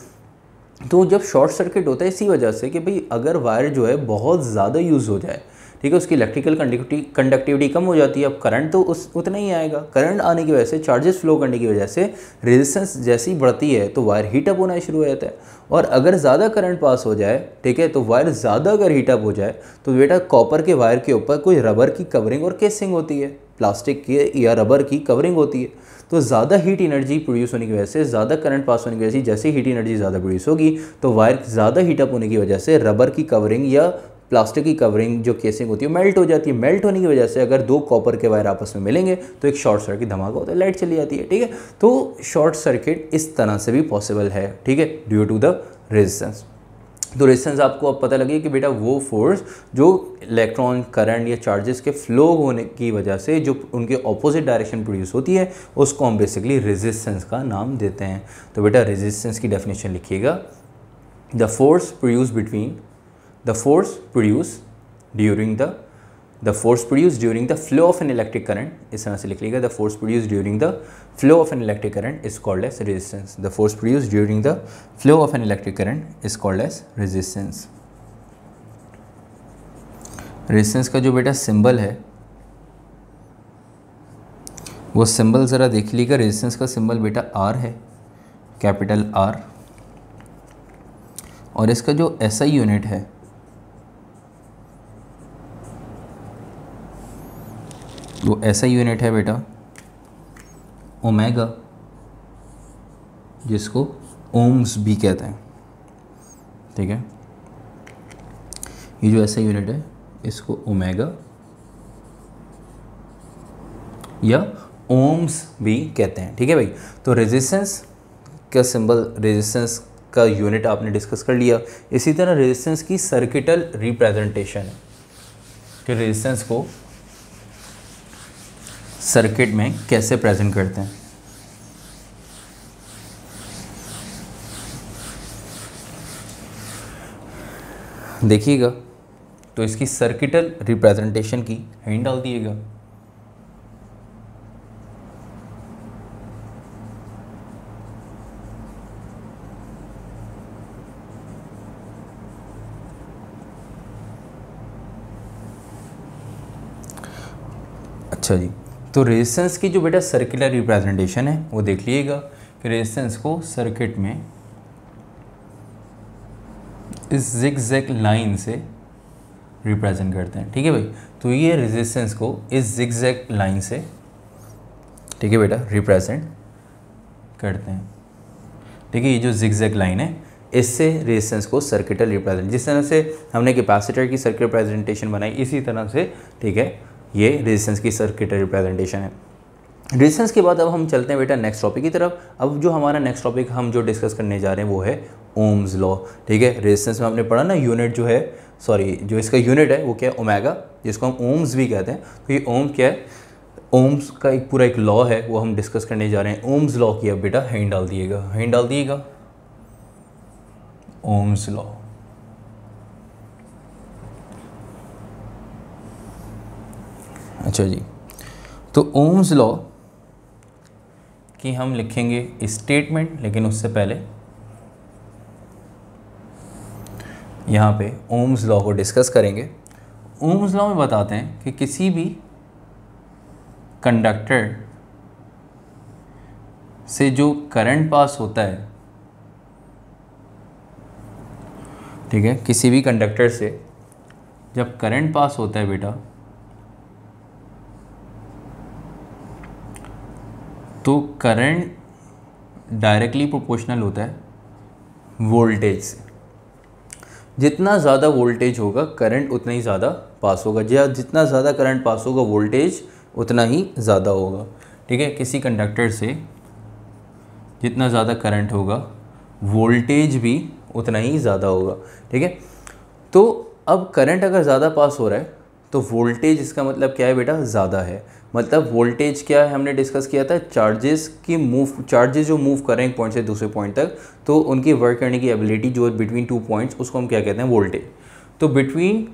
A: तो जब शॉर्ट सर्किट होता है इसी वजह से कि भाई अगर वायर जो है बहुत ज़्यादा यूज़ हो जाए ठीक है उसकी इलेक्ट्रिकल कंडक्टिविटी कम हो जाती है अब करंट तो उस उतना ही आएगा करंट आने की वजह से चार्जेस फ्लो करने की वजह से रेजिस्टेंस जैसी बढ़ती है तो वायर हीटअप होना शुरू हो जाता है और अगर ज़्यादा करंट पास हो जाए ठीक है तो वायर ज़्यादा अगर हीटअप हो जाए तो बेटा कॉपर के वायर के ऊपर कोई रबर की कवरिंग और केसिंग होती है प्लास्टिक की या रबर की कवरिंग होती है तो ज़्यादा हीट एनर्जी प्रोड्यूस होने की वजह से ज़्यादा करंट पास होने की वजह से जैसे हीट एनर्जी ज़्यादा प्रोड्यूस होगी तो वायर ज़्यादा हीटअप होने की वजह से रबर की कवरिंग या प्लास्टिक की कवरिंग जो केसिंग होती है मेल्ट हो जाती है मेल्ट होने की वजह से अगर दो कॉपर के वायर आपस में मिलेंगे तो एक शॉर्ट सर्किट धमाका होता है लाइट चली जाती है ठीक है तो शॉर्ट सर्किट इस तरह से भी पॉसिबल है ठीक है ड्यू टू द रेजिस्टेंस तो रेजिस्टेंस आपको अब पता लगे कि बेटा वो फोर्स जो इलेक्ट्रॉन करंट या चार्जेस के फ्लो होने की वजह से जो उनके ऑपोजिट डायरेक्शन प्रोड्यूस होती है उसको हम बेसिकली रेजिस्टेंस का नाम देते हैं तो बेटा रेजिस्टेंस की डेफिनेशन लिखिएगा the force produce between the force produced during the the force produced during the flow of an electric current is तरह से लिख लीजिएगा the force produced during the flow of an electric current is called as resistance the force produced during the flow of an electric current is called as resistance resistance का जो बेटा symbol है वो symbol ज़रा देख लीजिएगा resistance का symbol बेटा आर है कैपिटल आर और इसका जो एसआई SI यूनिट है वो तो ऐसा यूनिट है बेटा ओमेगा जिसको ओम्स भी कहते हैं ठीक है ये जो ऐसा यूनिट है इसको ओमेगा या ओम्स भी कहते हैं ठीक है भाई तो रेजिस्टेंस का सिंबल रेजिस्टेंस का यूनिट आपने डिस्कस कर लिया इसी तरह रेजिस्टेंस की सर्किटल रिप्रेजेंटेशन है कि रेजिस्टेंस को सर्किट में कैसे प्रेजेंट करते हैं देखिएगा तो इसकी सर्किटल रिप्रेजेंटेशन की हैंड डाल दिएगा अच्छा जी तो रेजिस्टेंस की जो बेटा सर्कुलर रिप्रेजेंटेशन है वो देख लीजिएगा कि रेजिस्टेंस को सर्किट में इस जिक लाइन से रिप्रेजेंट करते हैं ठीक है भाई तो ये रेजिस्टेंस को इस जिक लाइन से ठीक है बेटा रिप्रेजेंट करते हैं ठीक है ये जो जिक लाइन है इससे रेजिस्टेंस को सर्किटल रिप्रेजेंट जिस तरह से हमने कैपेसिटर की सर्किट रिप्रेजेंटेशन बनाई इसी तरह से ठीक है ये रेजिस्टेंस की सर्किट रिप्रेजेंटेशन है रेजिस्टेंस के बाद अब हम चलते हैं बेटा नेक्स्ट टॉपिक की तरफ अब जो हमारा नेक्स्ट टॉपिक हम जो डिस्कस करने जा रहे हैं वो है ओम्स लॉ ठीक है रेजिस्टेंस में आपने पढ़ा ना यूनिट जो है सॉरी जो इसका यूनिट है वो क्या है ओमेगा जिसको हम ओम्स भी कहते हैं तो ये ओम क्या है ओम्स का एक पूरा एक लॉ है वो हम डिस्कस करने जा रहे हैं ओम्स लॉ की अब बेटा हैंड डाल दिएगा हैंड डाल दिएगा ओम्स लॉ अच्छा जी तो ओम्स लॉ की हम लिखेंगे स्टेटमेंट लेकिन उससे पहले यहाँ पे ओम्स लॉ को डिस्कस करेंगे ओम्स लॉ में बताते हैं कि किसी भी कंडक्टर से जो करंट पास होता है ठीक है किसी भी कंडक्टर से जब करंट पास होता है बेटा तो करंट डायरेक्टली प्रोपोर्शनल होता है वोल्टेज से जितना ज़्यादा वोल्टेज होगा करंट उतना ही ज़्यादा पास होगा या जितना ज़्यादा करंट पास होगा वोल्टेज उतना ही ज़्यादा होगा ठीक है किसी कंडक्टर से जितना ज़्यादा करंट होगा वोल्टेज भी उतना ही ज़्यादा होगा ठीक है तो अब करंट अगर ज़्यादा पास हो रहा है तो वोल्टेज इसका मतलब क्या है बेटा ज़्यादा है मतलब वोल्टेज क्या है हमने डिस्कस किया था चार्जेस की मूव चार्जेस जो मूव कर रहे हैं एक पॉइंट से दूसरे पॉइंट तक तो उनकी वर्क करने की एबिलिटी जो है बिटवीन टू पॉइंट्स उसको हम क्या कहते हैं वोल्टेज तो between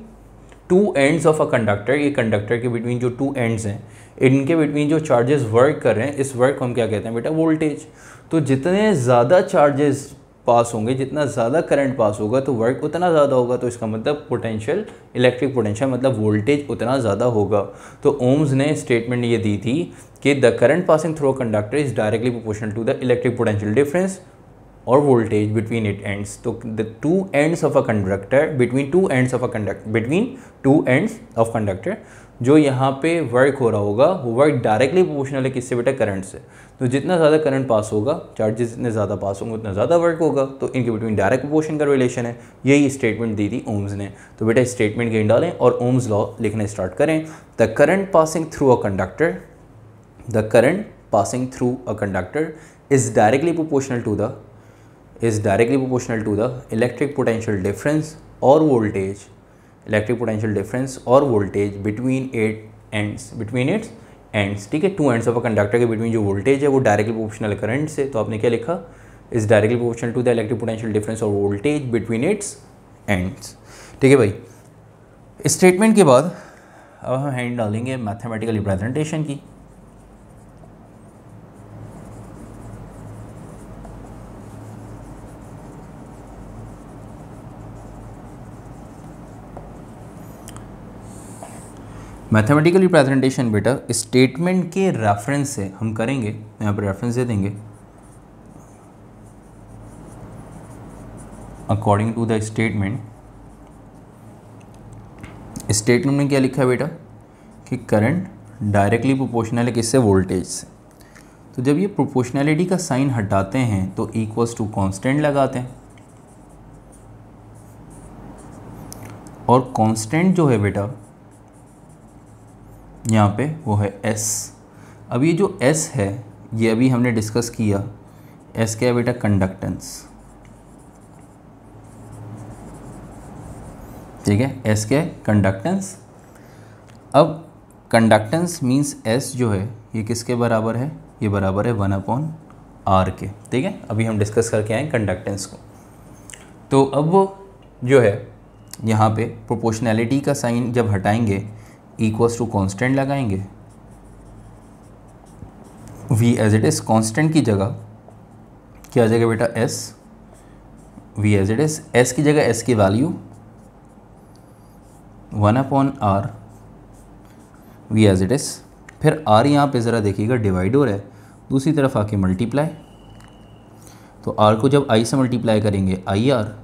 A: two ends of a conductor ये कंडक्टर के बिटवीन जो टू एंड्स हैं इनके बिटवीन जो चार्जेस वर्क कर रहे हैं इस वर्क को हम क्या कहते हैं बेटा वोल्टेज तो जितने ज़्यादा चार्जेस पास होंगे जितना ज़्यादा करंट पास होगा तो वर्क उतना ज़्यादा होगा तो इसका मतलब पोटेंशियल इलेक्ट्रिक पोटेंशियल मतलब वोल्टेज उतना ज़्यादा होगा तो ओम्स ने स्टेटमेंट ये दी थी कि the current passing through conductor is directly proportional to the electric potential difference और वोल्टेज बिटवीन इट एंड्स तो the two ends of a conductor between two ends of a conductor between two ends of conductor जो यहाँ पे work हो रहा होगा वो work directly proportional है किससे बेटा करंट से तो जितना ज़्यादा करंट पास होगा चार्जेस जितने ज़्यादा पास होंगे उतना ज़्यादा वर्क होगा तो इनके बिटवीन डायरेक्ट प्रोपोर्शन का रिलेशन है यही स्टेटमेंट दी थी ओम्स ने तो बेटा स्टेटमेंट गेंद डालें और ओम्स लॉ लिखना स्टार्ट करें the current passing through a conductor the current passing through a conductor is directly proportional to the is directly proportional to the electric potential difference और वोल्टेज इलेक्ट्रिक पोटेंशियल डिफरेंस और voltage between at ends between its ends ठीक है two ends of a conductor के between जो voltage है वो directly proportional current से तो आपने क्या लिखा is directly proportional to the electric potential difference और वोल्टेज बिटवीन इट्स एंड्स ठीक है भाई स्टेटमेंट के बाद अब हम हैंड डालेंगे मैथमेटिकल रिप्रेजेंटेशन की मैथमेटिकली रिप्रेजेंटेशन बेटा स्टेटमेंट के रेफरेंस से हम करेंगे यहाँ पर रेफरेंस दे देंगे according to the statement statement में क्या लिखा है बेटा कि करंट डायरेक्टली प्रोपोर्शनल है किससे वोल्टेज से तो जब ये प्रोपोर्शनैलिटी का साइन हटाते हैं तो इक्वल्स टू कांस्टेंट लगाते हैं और कांस्टेंट जो है बेटा यहाँ पे वो है एस अब ये जो एस है ये अभी हमने डिस्कस किया एस क्या है बेटा कंडक्टेंस ठीक है एस क्या है कंडक्टेंस अब कंडक्टेंस मीन्स एस जो है ये किसके बराबर है ये बराबर है वन अपॉन आर के ठीक है अभी हम डिस्कस करके आए कंडक्टेंस को तो अब वो जो है यहाँ पे प्रोपोर्शनैलिटी का साइन जब हटाएंगे इक्वल्स टू कांस्टेंट लगाएंगे V as it is constant की जगह क्या आ जाएगा बेटा S V as it is S की जगह एस की value one upon R V as it is फिर आर यहाँ पे ज़रा देखिएगा डिवाइड हो रहा है दूसरी तरफ आके मल्टीप्लाई तो आर को जब आई से मल्टीप्लाई करेंगे I R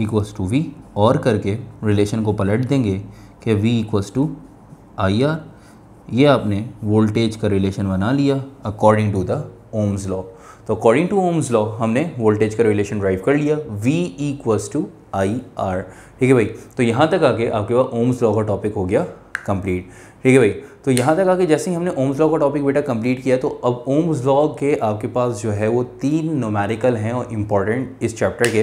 A: equals to V और करके रिलेशन को पलट देंगे कि V equals to I R ये आपने वोल्टेज का रिलेशन बना लिया according to the ohm's law तो अकॉर्डिंग टू ओम्स लॉ हमने वोल्टेज का रिलेशन ड्राइव कर लिया V equals to I R ठीक है भाई तो यहाँ तक आके आपके पास ओम्स लॉ का टॉपिक हो गया कंप्लीट ठीक है भाई तो यहाँ तक आके जैसे ही हमने ओम्स लॉ का टॉपिक बेटा कंप्लीट किया तो अब ओम्स लॉ के आपके पास जो है वो तीन नोमेरिकल हैं और इम्पॉर्टेंट इस चैप्टर के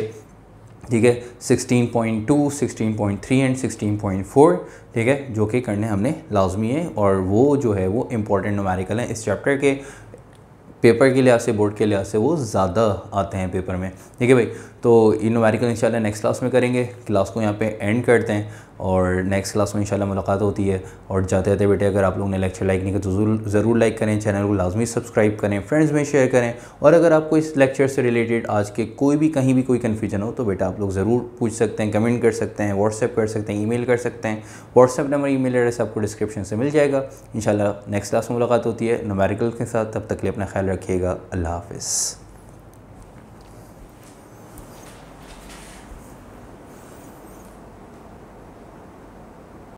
A: ठीक है 16.2, 16.3 एंड 16.4 ठीक है जो कि करने हमने लाजमी है और वो जो है वो इम्पॉर्टेंट नुमेरिकल हैं इस चैप्टर के पेपर के लिहाज से बोर्ड के लिहाज से वो ज़्यादा आते हैं पेपर में ठीक है भाई तो इन नुमेरिकल इंशाल्लाह नेक्स्ट क्लास में करेंगे क्लास को यहाँ पे एंड करते हैं और नेक्स्ट क्लास में इंशाल्लाह मुलाकात होती है और जाते जाते बेटे अगर आप लोगों ने लेक्चर लाइक नहीं किया तो ज़रूर लाइक करें चैनल को लाजमी सब्सक्राइब करें फ्रेंड्स में शेयर करें और अगर आपको इस लेक्चर से रिलेटेड आज के कोई भी कहीं भी कोई कन्फ्यूजन हो तो बेटा आप लोग ज़रूर पूछ सकते हैं कमेंट कर सकते हैं व्हाट्सएप कर सकते हैं मेल कर सकते हैं WhatsApp number e mail address आपको डिस्क्रिप्शन से मिल जाएगा इन नेक्स्ट क्लास में मुलाकात होती है नमेरिकल के साथ तब तक के लिए अपना ख्याल रखिएगा अल्लाह हाफिज़